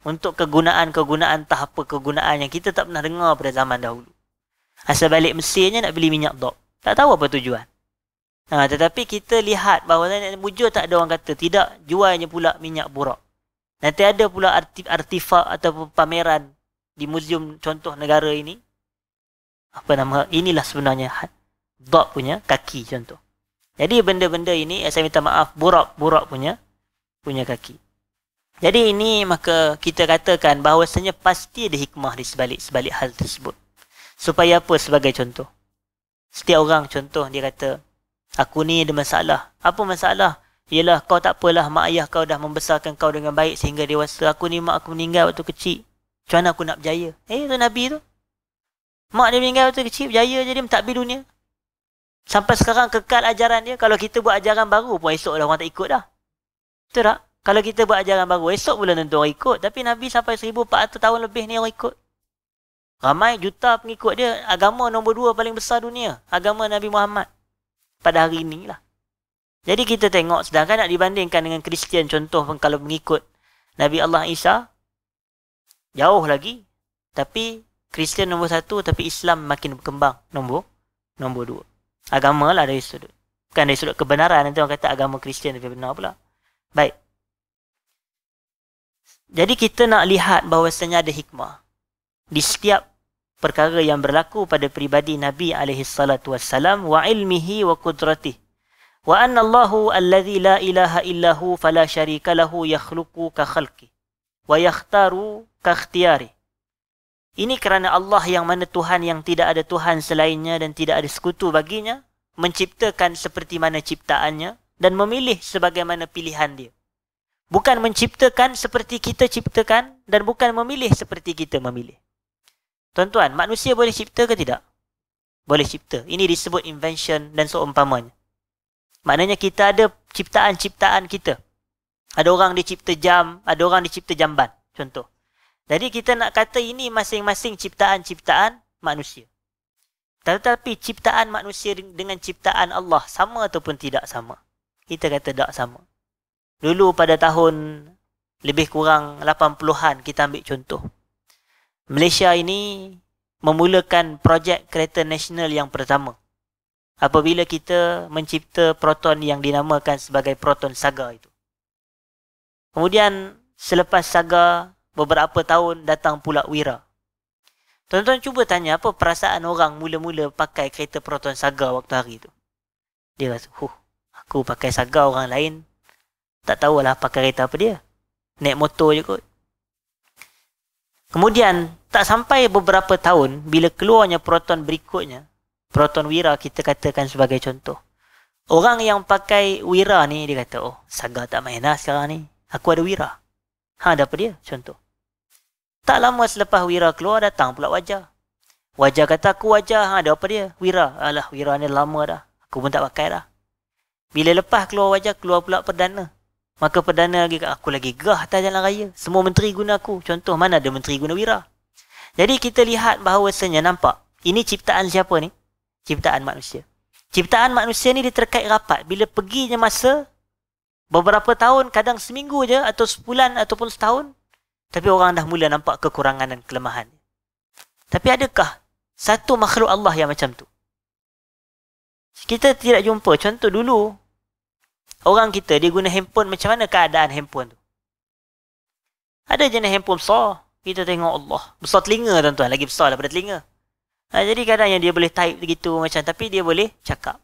Speaker 1: Untuk kegunaan-kegunaan tahap kegunaan yang kita tak pernah dengar pada zaman dahulu. Asal balik mesinnya nak beli minyak dok. Tak tahu apa tujuan. Ha, tetapi kita lihat bahawa nenek bujur tak ada orang kata tidak jualnya pula minyak buruk. Nanti ada pula arti, artifak atau pameran di museum contoh negara ini. Apa nama? Inilah sebenarnya dok punya kaki contoh. Jadi benda-benda ini eh, saya minta maaf buruk-buruk punya punya kaki. Jadi ini maka kita katakan bahawasanya pasti ada hikmah di sebalik sebalik hal tersebut. Supaya apa sebagai contoh? Setiap orang contoh dia kata, aku ni ada masalah. Apa masalah? Ialah kau tak apalah mak ayah kau dah membesarkan kau dengan baik sehingga dewasa. Aku ni mak aku meninggal waktu kecil. Macam mana aku nak berjaya? Eh tu Nabi tu. Mak dia meninggal waktu kecil berjaya jadi mentadbir dunia. Sampai sekarang kekal ajaran dia. Kalau kita buat ajaran baru pun esok dah orang tak ikut dah. Betul tak? Kalau kita buat ajaran baru, esok pula tentu orang ikut. Tapi Nabi sampai 1400 tahun lebih ni orang ikut. Ramai juta pengikut dia agama nombor dua paling besar dunia. Agama Nabi Muhammad. Pada hari inilah. Jadi kita tengok sedangkan nak dibandingkan dengan Kristian contoh kalau mengikut Nabi Allah Isa. Jauh lagi. Tapi Kristian nombor satu tapi Islam makin berkembang. Nombor nombor dua. Agama lah dari sudut. Bukan dari sudut kebenaran. Nanti orang kata agama Kristian lebih benar pula. Baik. Jadi kita nak lihat bahawasanya ada hikmah. Di setiap perkara yang berlaku pada peribadi Nabi alaihi salatu wassalam wa ilmihi wa qudratihi wa anna Allahu allazi la ilaha illahu fala syarika lahu yakhluqu ka khalqi wa yakhtaru ka ikhtiyari ini kerana Allah yang mana Tuhan yang tidak ada Tuhan selainnya dan tidak ada sekutu baginya menciptakan seperti mana ciptaannya dan memilih sebagaimana pilihan dia bukan menciptakan seperti kita ciptakan dan bukan memilih seperti kita memilih Tuan-tuan, manusia boleh cipta ke tidak? Boleh cipta. Ini disebut invention dan seumpamanya. Maknanya kita ada ciptaan-ciptaan kita. Ada orang dicipta jam, ada orang dicipta jamban. Contoh. Jadi kita nak kata ini masing-masing ciptaan-ciptaan manusia. Tetapi ciptaan manusia dengan ciptaan Allah sama ataupun tidak sama? Kita kata tak sama. Dulu pada tahun lebih kurang 80-an kita ambil contoh. Malaysia ini memulakan projek kereta nasional yang pertama apabila kita mencipta proton yang dinamakan sebagai proton saga itu. Kemudian selepas saga beberapa tahun datang pula wira. Tonton cuba tanya apa perasaan orang mula-mula pakai kereta proton saga waktu hari itu. Dia rasa, huh, aku pakai saga orang lain. Tak tahulah pakai kereta apa dia. Naik motor je kot. Kemudian tak sampai beberapa tahun bila keluarnya proton berikutnya, proton wira kita katakan sebagai contoh. Orang yang pakai wira ni dia kata, "Oh, saga tak main lah sekarang ni. Aku ada wira." Ha, ada apa dia? Contoh. Tak lama selepas wira keluar datang pula wajah. Wajah kata, "Aku wajah. Ha, ada apa dia? Wira. Alah, wira ni lama dah. Aku pun tak pakai dah." Bila lepas keluar wajah, keluar pula perdana. Maka perdana lagi aku lagi gah, atas jalan raya. Semua menteri guna aku. Contoh mana ada menteri guna wira. Jadi kita lihat bahawasanya nampak. Ini ciptaan siapa ni? Ciptaan manusia. Ciptaan manusia ni dia terkait rapat. Bila perginya masa, beberapa tahun, kadang seminggu je, atau sebulan, ataupun setahun. Tapi orang dah mula nampak kekurangan dan kelemahan. Tapi adakah satu makhluk Allah yang macam tu? Kita tidak jumpa. Contoh dulu, Orang kita dia guna handphone macam mana keadaan handphone tu? Ada jenis handphone besar. Kita tengok Allah. Besar telinga tuan-tuan. Lagi besar daripada telinga. Ha, jadi kadang yang dia boleh type begitu macam. Tapi dia boleh cakap.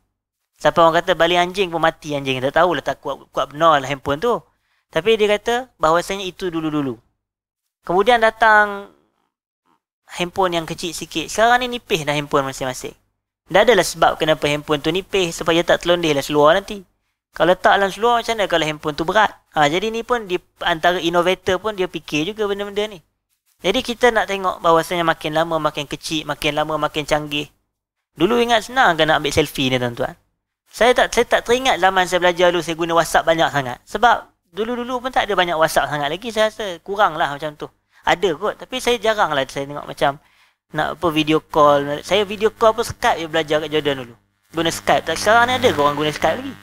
Speaker 1: Siapa orang kata balik anjing pun mati anjing. Tak lah tak kuat, kuat benar lah handphone tu. Tapi dia kata bahawasanya itu dulu-dulu. Kemudian datang handphone yang kecil sikit. Sekarang ni nipih dah handphone masing-masing. Dah adalah sebab kenapa handphone tu nipih supaya tak terlondih lah seluar nanti. Kalau tak dalam seluar macam mana kalau handphone tu berat? Ha, jadi ni pun di antara innovator pun dia fikir juga benda-benda ni. Jadi kita nak tengok bahawasanya makin lama makin kecil, makin lama makin canggih. Dulu ingat senang kan nak ambil selfie ni tuan-tuan. Saya tak saya tak teringat zaman saya belajar dulu saya guna WhatsApp banyak sangat. Sebab dulu-dulu pun tak ada banyak WhatsApp sangat lagi saya rasa kurang lah macam tu. Ada kot tapi saya jarang lah saya tengok macam nak apa video call. Saya video call pun Skype je belajar kat Jordan dulu. Guna Skype. Tak sekarang ni ada ke orang guna Skype lagi?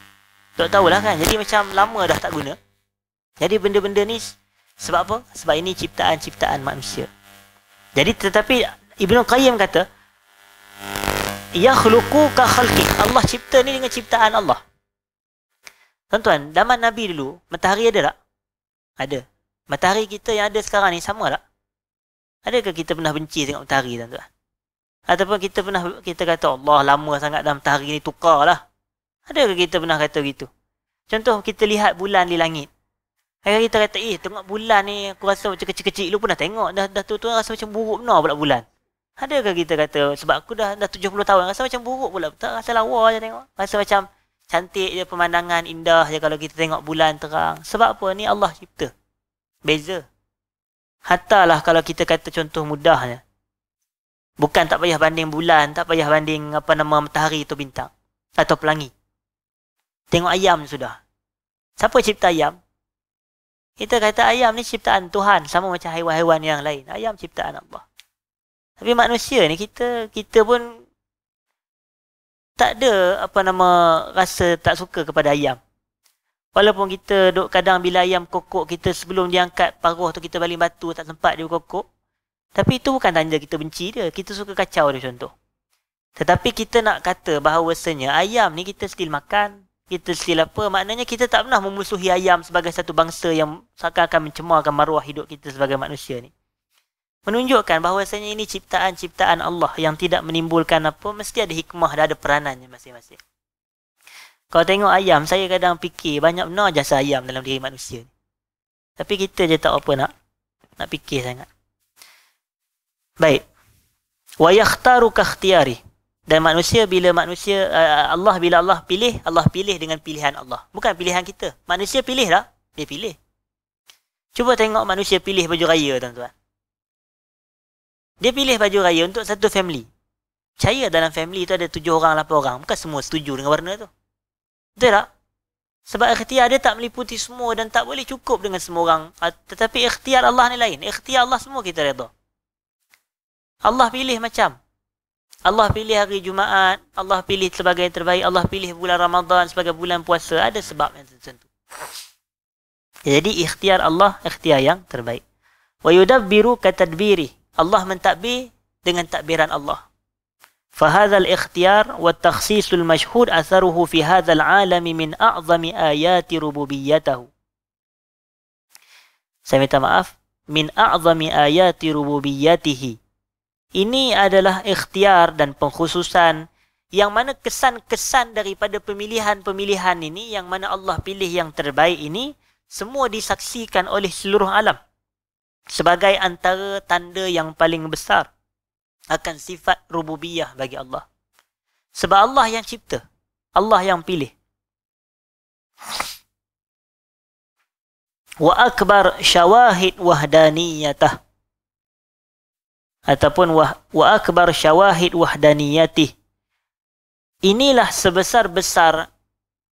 Speaker 1: Tak tahu lah kan. Jadi macam lama dah tak guna. Jadi benda-benda ni sebab apa? Sebab ini ciptaan-ciptaan manusia. Jadi tetapi Ibnu Qayyim kata yakhluqu ka khalqi. Allah cipta ni dengan ciptaan Allah. Tuan-tuan, zaman Nabi dulu, matahari ada tak? Ada. Matahari kita yang ada sekarang ni sama tak? Adakah kita pernah benci dengan matahari tuan-tuan? Ataupun kita pernah kita kata Allah lama sangat dalam matahari ni tukarlah. Ada ke kita pernah kata begitu? Contoh kita lihat bulan di langit. Hari kita kata, eh tengok bulan ni aku rasa macam kecil-kecil. Lu pun dah tengok. Dah, dah tua-tua rasa macam buruk benar pula bulan. ke kita kata, sebab aku dah, dah 70 tahun rasa macam buruk pula. Tak rasa lawa je tengok. Rasa macam cantik je pemandangan, indah je kalau kita tengok bulan terang. Sebab apa? Ni Allah cipta. Beza. Hattalah kalau kita kata contoh mudahnya. Bukan tak payah banding bulan, tak payah banding apa nama matahari atau bintang. Atau pelangi. Tengok ayam sudah. Siapa cipta ayam? Kita kata ayam ni ciptaan Tuhan sama macam haiwan-haiwan yang lain. Ayam ciptaan Allah. Tapi manusia ni kita kita pun tak ada apa nama rasa tak suka kepada ayam. Walaupun kita duk kadang bila ayam kokok kita sebelum diangkat paruh tu kita baling batu tak sempat dia kokok. Tapi itu bukan tanda kita benci dia. Kita suka kacau dia contoh. Tetapi kita nak kata bahawasanya ayam ni kita still makan kita still apa maknanya kita tak pernah memusuhi ayam sebagai satu bangsa yang seakan-akan mencemarkan maruah hidup kita sebagai manusia ni menunjukkan bahawasanya ini ciptaan-ciptaan Allah yang tidak menimbulkan apa mesti ada hikmah dan ada peranannya masing-masing kalau tengok ayam saya kadang fikir banyak benda jasa ayam dalam diri manusia ni tapi kita je tak apa nak nak fikir sangat baik wa yakhtaru ka dan manusia bila manusia uh, Allah bila Allah pilih Allah pilih dengan pilihan Allah bukan pilihan kita manusia pilih lah dia pilih cuba tengok manusia pilih baju raya tuan-tuan dia pilih baju raya untuk satu family caya dalam family tu ada tujuh orang, lapan orang. Bukan semua setuju dengan warna tu. Betul tak? Sebab ikhtiar dia tak meliputi semua dan tak boleh cukup dengan semua orang. Ah, tetapi ikhtiar Allah ni lain. Ikhtiar Allah semua kita redha. Allah pilih macam. Allah pilih hari Jumaat, Allah pilih sebagai yang terbaik, Allah pilih bulan Ramadan sebagai bulan puasa, ada sebab yang tertentu. Jadi ikhtiar Allah ikhtiar yang terbaik. Wa yudabbiru katadbiri. Allah mentadbir dengan takbiran Allah. Fahadhal ikhtiar wa takhsisul mashhud atharuhu fi hadhal alami min a'zami ayati rububiyyatahu. Saya minta maaf. Min a'zami ayati rububiyyatihi. Ini adalah ikhtiar dan pengkhususan yang mana kesan-kesan daripada pemilihan-pemilihan ini yang mana Allah pilih yang terbaik ini semua disaksikan oleh seluruh alam sebagai antara tanda yang paling besar akan sifat rububiyah bagi Allah. Sebab Allah yang cipta, Allah yang pilih. Wa akbar syawahid wahdaniyatah ataupun wa, wa akbar syawahid wahdaniyati inilah sebesar-besar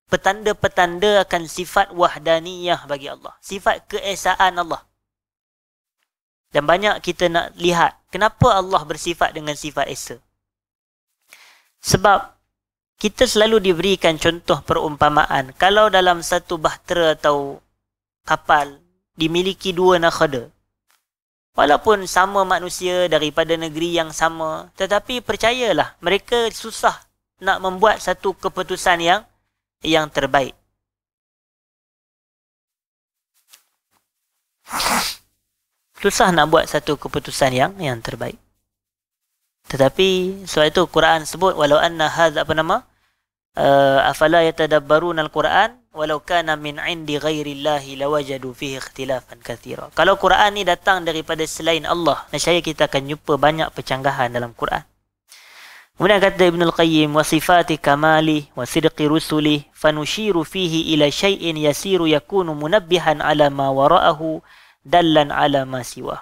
Speaker 1: petanda-petanda akan sifat wahdaniyah bagi Allah sifat keesaan Allah dan banyak kita nak lihat kenapa Allah bersifat dengan sifat esa sebab kita selalu diberikan contoh perumpamaan kalau dalam satu bahtera atau kapal dimiliki dua nakhoda Walaupun sama manusia daripada negeri yang sama, tetapi percayalah mereka susah nak membuat satu keputusan yang yang terbaik. Susah nak buat satu keputusan yang yang terbaik. Tetapi sebab itu Quran sebut walau anna hadza apa nama? Uh, afala yatadabbarun al-Quran walau kana min indi ghairillahi lawajadu fihi ikhtilafan kathira. Kalau Quran ni datang daripada selain Allah, nescaya kita akan jumpa banyak percanggahan dalam Quran. Kemudian kata Ibn Al-Qayyim, وَصِفَاتِ كَمَالِ وَصِدْقِ رُسُلِ فَنُشِيرُ فِيهِ إِلَى شَيْءٍ يَسِيرُ يَكُونُ مُنَبِّهًا عَلَى مَا وَرَأَهُ دَلًّا عَلَى مَا سِوَهُ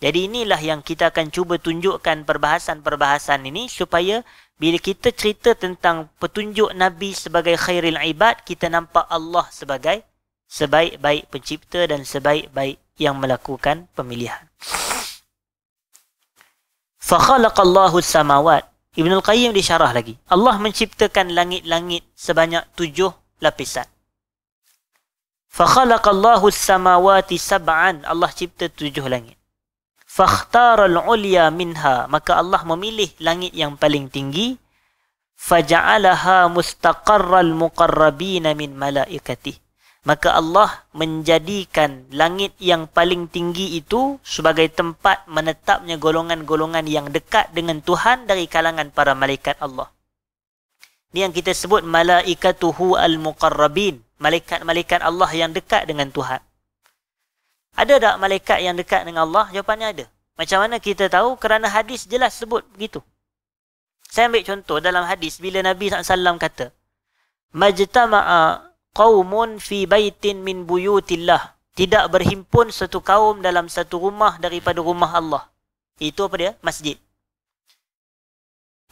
Speaker 1: Jadi inilah yang kita akan cuba tunjukkan perbahasan-perbahasan ini supaya bila kita cerita tentang petunjuk Nabi sebagai khairil ibad, kita nampak Allah sebagai sebaik-baik pencipta dan sebaik-baik yang melakukan pemilihan. فَخَلَقَ اللَّهُ السَّمَوَاتِ Ibn Al-Qayyim disyarah lagi. Allah menciptakan langit-langit sebanyak tujuh lapisan. فَخَلَقَ اللَّهُ السَّمَوَاتِ سَبْعًا Allah cipta tujuh langit fakhtaral ulya minha maka Allah memilih langit yang paling tinggi mustaqar al mukarrabin min malaikatih. maka Allah menjadikan langit yang paling tinggi itu sebagai tempat menetapnya golongan-golongan yang dekat dengan Tuhan dari kalangan para malaikat Allah. Ini yang kita sebut malaikatuhu al mukarrabin, malaikat-malaikat Allah yang dekat dengan Tuhan. Ada tak malaikat yang dekat dengan Allah? Jawapannya ada. Macam mana kita tahu? Kerana hadis jelas sebut begitu. Saya ambil contoh dalam hadis bila Nabi SAW kata, Majtama'a qawmun fi baitin min buyutillah. Tidak berhimpun satu kaum dalam satu rumah daripada rumah Allah. Itu apa dia? Masjid.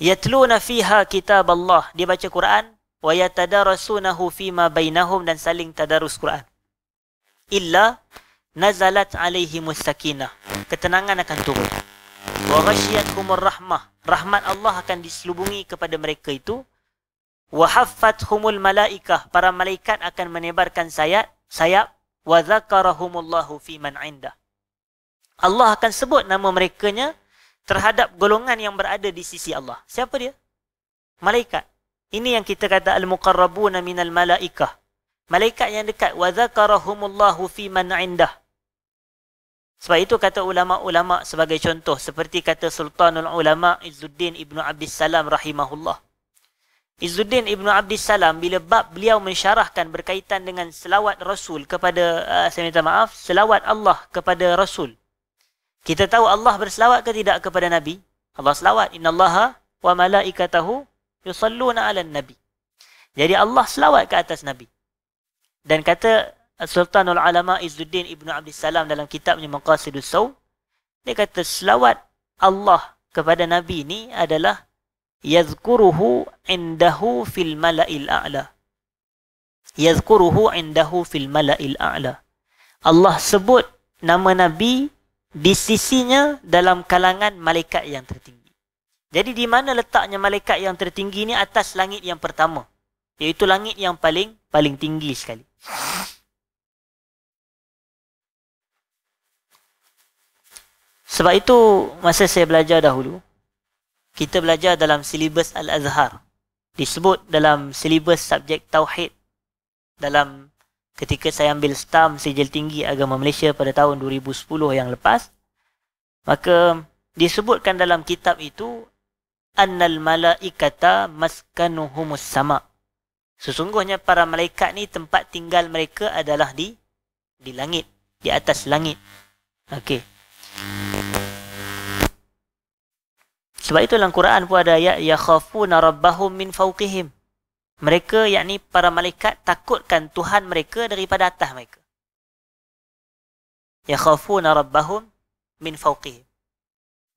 Speaker 1: Yatluna fiha kitab Allah. Dia baca Quran. Wa yatadarasunahu fima bainahum dan saling tadarus Quran. Illa nazalat alaihi musakina. Ketenangan akan turun. Wa humur rahmah. Rahmat Allah akan diselubungi kepada mereka itu. Wahfat humul malaikah. Para malaikat akan menebarkan sayap. sayap. Wa zakarahumullahu fi man indah. Allah akan sebut nama mereka nya terhadap golongan yang berada di sisi Allah. Siapa dia? Malaikat. Ini yang kita kata al-muqarrabuna minal malaikah malaikat yang dekat wa zakarahumullahu fi man indah sebab itu kata ulama-ulama sebagai contoh seperti kata Sultanul Ulama Izzuddin Ibnu Abdissalam rahimahullah Izzuddin Ibnu Abdissalam bila bab beliau mensyarahkan berkaitan dengan selawat Rasul kepada uh, saya minta maaf selawat Allah kepada Rasul kita tahu Allah berselawat ke tidak kepada Nabi Allah selawat innallaha wa malaikatahu yusalluna 'alan nabi jadi Allah selawat ke atas Nabi dan kata Sultanul Alama Izzuddin Ibn Abdul Salam dalam kitabnya Maqasidus Saw dia kata selawat Allah kepada nabi ni adalah yazkuruhu indahu fil mala'il a'la yazkuruhu indahu fil mala'il a'la Allah sebut nama nabi di sisinya dalam kalangan malaikat yang tertinggi jadi di mana letaknya malaikat yang tertinggi ini atas langit yang pertama iaitu langit yang paling paling tinggi sekali. Sebab itu masa saya belajar dahulu kita belajar dalam silibus Al-Azhar. Disebut dalam silibus subjek tauhid dalam ketika saya ambil STAM sijil tinggi agama Malaysia pada tahun 2010 yang lepas maka disebutkan dalam kitab itu annal malaikata maskanuhumus sama' sesungguhnya para malaikat ni tempat tinggal mereka adalah di di langit, di atas langit. Okey. Sebab itu dalam Quran pun ada ayat ya khafuna rabbahum min fawqihim. Mereka yakni para malaikat takutkan Tuhan mereka daripada atas mereka. Ya khafuna rabbahum min fawqihim.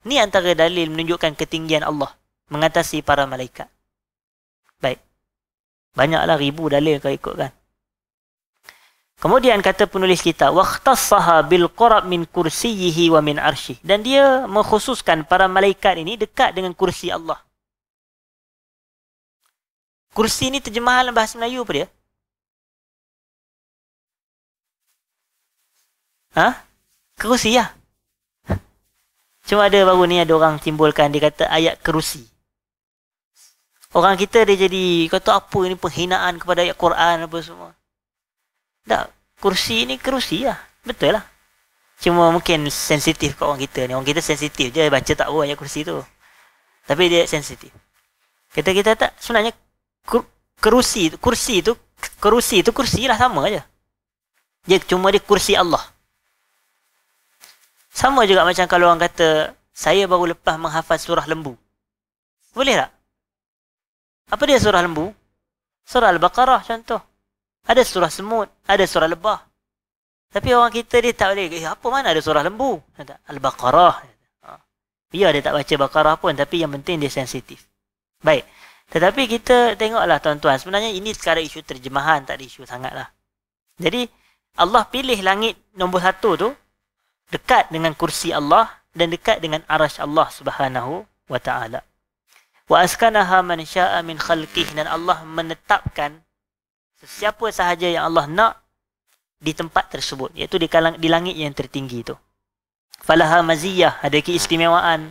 Speaker 1: Ni antara dalil menunjukkan ketinggian Allah mengatasi para malaikat. Baik. Banyaklah ribu dalil kau kan. Kemudian kata penulis kita, "Wakhtassaha bil qurab min kursiyihi wa min arshi." Dan dia mengkhususkan para malaikat ini dekat dengan kursi Allah. Kursi ini terjemahan dalam bahasa Melayu apa dia? Ha? kerusi ya. Cuma ada baru ni ada orang timbulkan dia kata ayat kursi. Orang kita dia jadi kata apa ini penghinaan kepada ayat Quran apa semua. Tak, kursi ni kerusi lah. Betul lah. Cuma mungkin sensitif kat orang kita ni. Orang kita sensitif je baca tak ayat kursi tu. Tapi dia sensitif. Kita kita tak sebenarnya kerusi tu, kursi tu kerusi tu kursi lah sama aja. Dia cuma dia kursi Allah. Sama juga macam kalau orang kata saya baru lepas menghafaz surah lembu. Boleh tak? Apa dia surah lembu? Surah Al-Baqarah contoh. Ada surah semut, ada surah lebah. Tapi orang kita dia tak boleh, eh apa mana ada surah lembu? Al-Baqarah. Ya dia tak baca Baqarah pun tapi yang penting dia sensitif. Baik. Tetapi kita tengoklah tuan-tuan. Sebenarnya ini sekarang isu terjemahan. Tak ada isu sangatlah. Jadi Allah pilih langit nombor satu tu. Dekat dengan kursi Allah. Dan dekat dengan arash Allah subhanahu wa ta'ala wa askanaha man syaa'a min khalqih dan Allah menetapkan sesiapa sahaja yang Allah nak di tempat tersebut iaitu di kalang, di langit yang tertinggi itu falaha maziyah ada keistimewaan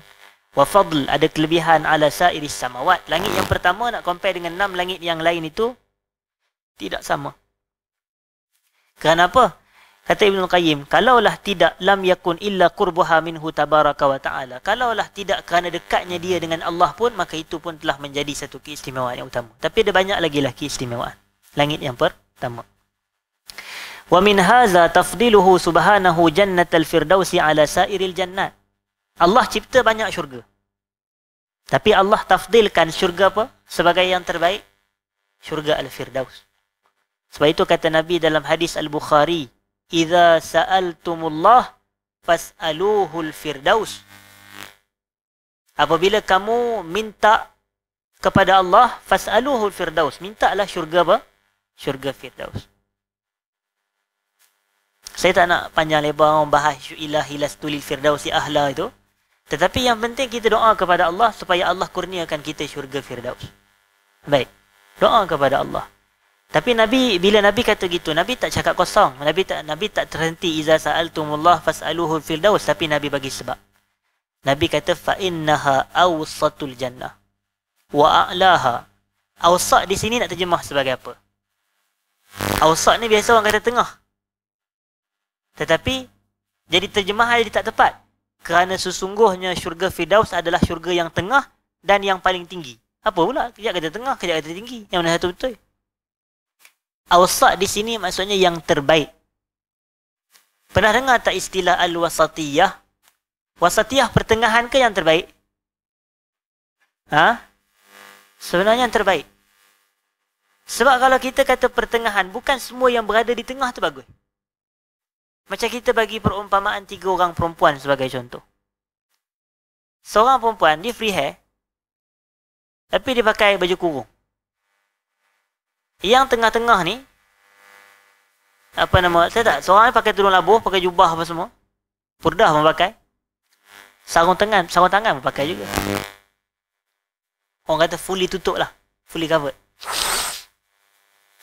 Speaker 1: wa fadl ada kelebihan ala sa'iri samawat langit yang pertama nak compare dengan enam langit yang lain itu tidak sama kenapa Kata Ibnul Qayyim, kalaulah tidak lam yakun illa qurbuha minhu tabaraka wa taala. Kalaulah tidak kerana dekatnya dia dengan Allah pun maka itu pun telah menjadi satu keistimewaan yang utama. Tapi ada banyak lagi lah keistimewaan. Langit yang pertama. Wa min hadza tafdiluhu subhanahu jannatal firdausi ala sairil jannat. Allah cipta banyak syurga. Tapi Allah tafdilkan syurga apa? Sebagai yang terbaik. Syurga Al-Firdaus. Sebab itu kata Nabi dalam hadis Al-Bukhari. Iza sa'altumullah fas'aluhul firdaus. Apabila kamu minta kepada Allah fas'aluhul firdaus, mintalah syurga apa? Syurga firdaus. Saya tak nak panjang lebar membahas isu ilah ilastul firdaus ya ahla itu. Tetapi yang penting kita doa kepada Allah supaya Allah kurniakan kita syurga firdaus. Baik. Doa kepada Allah. Tapi Nabi bila Nabi kata gitu, Nabi tak cakap kosong. Nabi tak Nabi tak terhenti iza sa'altumullah fas'aluhu firdaus tapi Nabi bagi sebab. Nabi kata fa innaha awsatul jannah wa a'laha. Awsat di sini nak terjemah sebagai apa? Awsat ni biasa orang kata tengah. Tetapi jadi terjemahan jadi tak tepat. Kerana sesungguhnya syurga Firdaus adalah syurga yang tengah dan yang paling tinggi. Apa pula? Kejap kata tengah, kejap kata tinggi. Yang mana satu betul? Awsat di sini maksudnya yang terbaik. Pernah dengar tak istilah al-wasatiyah? Wasatiyah pertengahan ke yang terbaik? Ha? Sebenarnya yang terbaik. Sebab kalau kita kata pertengahan, bukan semua yang berada di tengah tu bagus. Macam kita bagi perumpamaan tiga orang perempuan sebagai contoh. Seorang perempuan, dia free hair. Tapi dia pakai baju kurung. Yang tengah-tengah ni apa nama? Saya tak. Seorang ni pakai tudung labuh, pakai jubah apa semua. Purdah pun pakai. Sarung tangan, sarung tangan pun pakai juga. Orang kata fully tutup lah. Fully covered.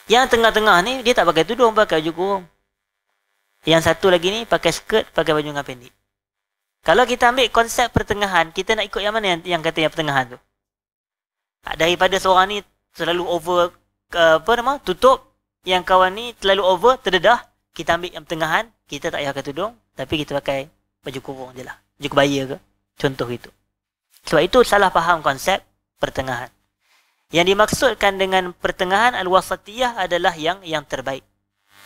Speaker 1: Yang tengah-tengah ni, dia tak pakai tudung, pakai baju kurung. Yang satu lagi ni, pakai skirt, pakai baju dengan pendek. Kalau kita ambil konsep pertengahan, kita nak ikut yang mana yang, yang kata yang pertengahan tu? Ah, daripada seorang ni, selalu over apa nama tutup yang kawan ni terlalu over terdedah kita ambil yang tengahan kita tak pakai tudung tapi kita pakai baju kurung je lah baju kebaya ke contoh itu sebab itu salah faham konsep pertengahan yang dimaksudkan dengan pertengahan al-wasatiyah adalah yang yang terbaik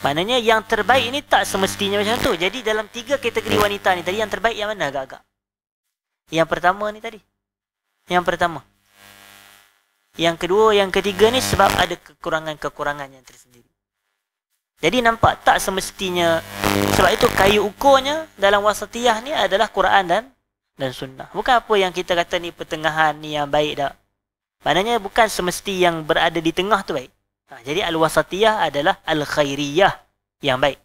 Speaker 1: maknanya yang terbaik ini tak semestinya macam tu jadi dalam tiga kategori wanita ni tadi yang terbaik yang mana agak-agak yang pertama ni tadi yang pertama yang kedua, yang ketiga ni sebab ada kekurangan-kekurangan yang tersendiri. Jadi nampak tak semestinya sebab itu kayu ukurnya dalam wasatiyah ni adalah Quran dan dan sunnah. Bukan apa yang kita kata ni pertengahan ni yang baik dah. Maknanya bukan semesti yang berada di tengah tu baik. Ha, jadi al-wasatiyah adalah al-khairiyah yang baik.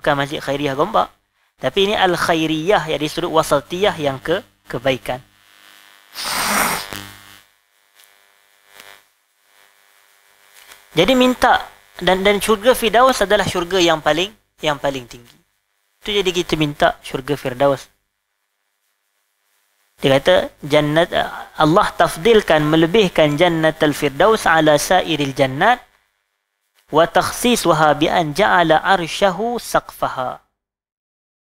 Speaker 1: Bukan masjid khairiyah gombak. Tapi ini al-khairiyah yang disuruh wasatiyah yang ke kebaikan. Jadi minta dan dan syurga Firdaus adalah syurga yang paling yang paling tinggi. Itu jadi kita minta syurga Firdaus. Dia kata jannat Allah tafdilkan melebihkan jannat al-Firdaus ala sairil jannat wa takhsisuha bi an ja'ala arsyahu saqfaha.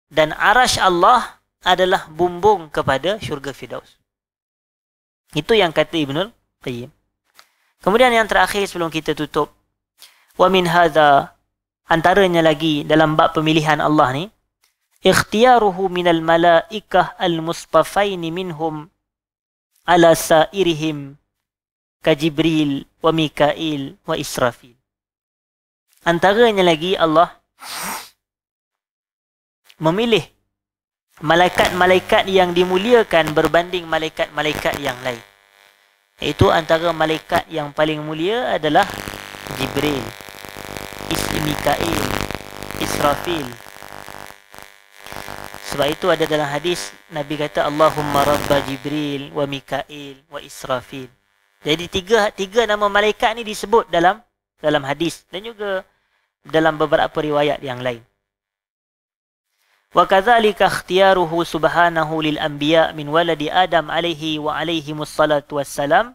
Speaker 1: Dan arash Allah adalah bumbung kepada syurga Firdaus. Itu yang kata Ibnul Qayyim. Kemudian yang terakhir sebelum kita tutup. Wa min hadha antaranya lagi dalam bab pemilihan Allah ni. Ikhtiyaruhu minal malaikah al-mustafaini minhum ala sairihim ka Jibril wa Mikail wa Israfil. Antaranya lagi Allah memilih malaikat-malaikat yang dimuliakan berbanding malaikat-malaikat yang lain. Itu antara malaikat yang paling mulia adalah Jibril, Mikail, Israfil. Sebab itu ada dalam hadis Nabi kata Allahumma rabba Jibril wa Mikail wa Israfil. Jadi tiga tiga nama malaikat ni disebut dalam dalam hadis dan juga dalam beberapa riwayat yang lain. Wakadhalika ikhtiyaruhu subhanahu lil anbiya min waladi Adam alaihi wa alaihi musallatu wassalam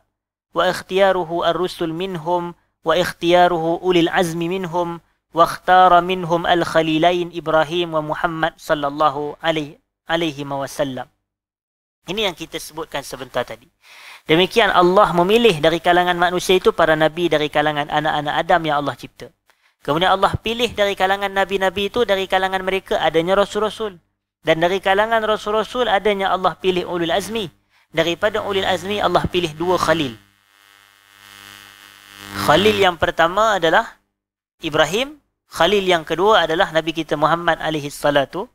Speaker 1: wa ikhtiyaruhu ar-rusul minhum wa ikhtiyaruhu ulil azmi minhum wa ikhtara minhum al-khalilain Ibrahim wa Muhammad sallallahu alaihi alaihi wasallam. Ini yang kita sebutkan sebentar tadi. Demikian Allah memilih dari kalangan manusia itu para nabi dari kalangan anak-anak Adam yang Allah cipta. Kemudian Allah pilih dari kalangan nabi-nabi itu dari kalangan mereka adanya rasul-rasul dan dari kalangan rasul-rasul adanya Allah pilih ulul azmi. Daripada ulul azmi Allah pilih dua khalil. Khalil yang pertama adalah Ibrahim, khalil yang kedua adalah Nabi kita Muhammad alaihi salatu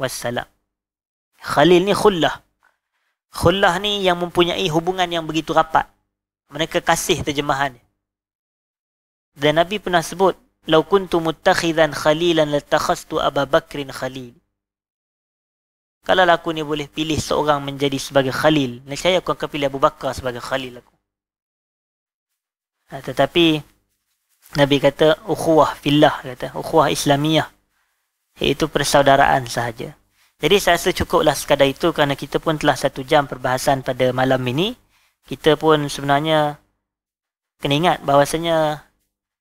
Speaker 1: wassalam. Khalil ni khullah. Khullah ni yang mempunyai hubungan yang begitu rapat. Mereka kasih terjemahan. Dan Nabi pernah sebut لو كنت متخذا خليلا لاتخذت ابا بكر خليل Kalau lah aku ni boleh pilih seorang menjadi sebagai khalil, nescaya aku akan pilih Abu Bakar sebagai khalil aku. Ha, tetapi Nabi kata ukhuwah fillah kata, ukhuwah Islamiah iaitu persaudaraan sahaja. Jadi saya rasa cukuplah sekadar itu kerana kita pun telah satu jam perbahasan pada malam ini. Kita pun sebenarnya kena ingat bahawasanya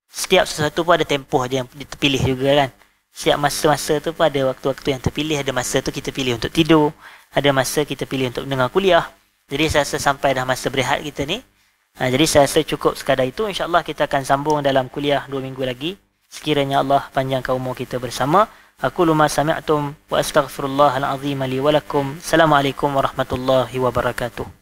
Speaker 1: setiap sesuatu pun ada tempoh je yang terpilih juga kan. Setiap masa-masa tu pun ada waktu-waktu yang terpilih. Ada masa tu kita pilih untuk tidur. Ada masa kita pilih untuk mendengar kuliah. Jadi saya rasa sampai dah masa berehat kita ni. Ha, jadi saya rasa cukup sekadar itu. InsyaAllah kita akan sambung dalam kuliah dua minggu lagi. Sekiranya Allah panjangkan umur kita bersama. Aku luma sami'atum wa astaghfirullahal azim li wa lakum. Assalamualaikum warahmatullahi wabarakatuh.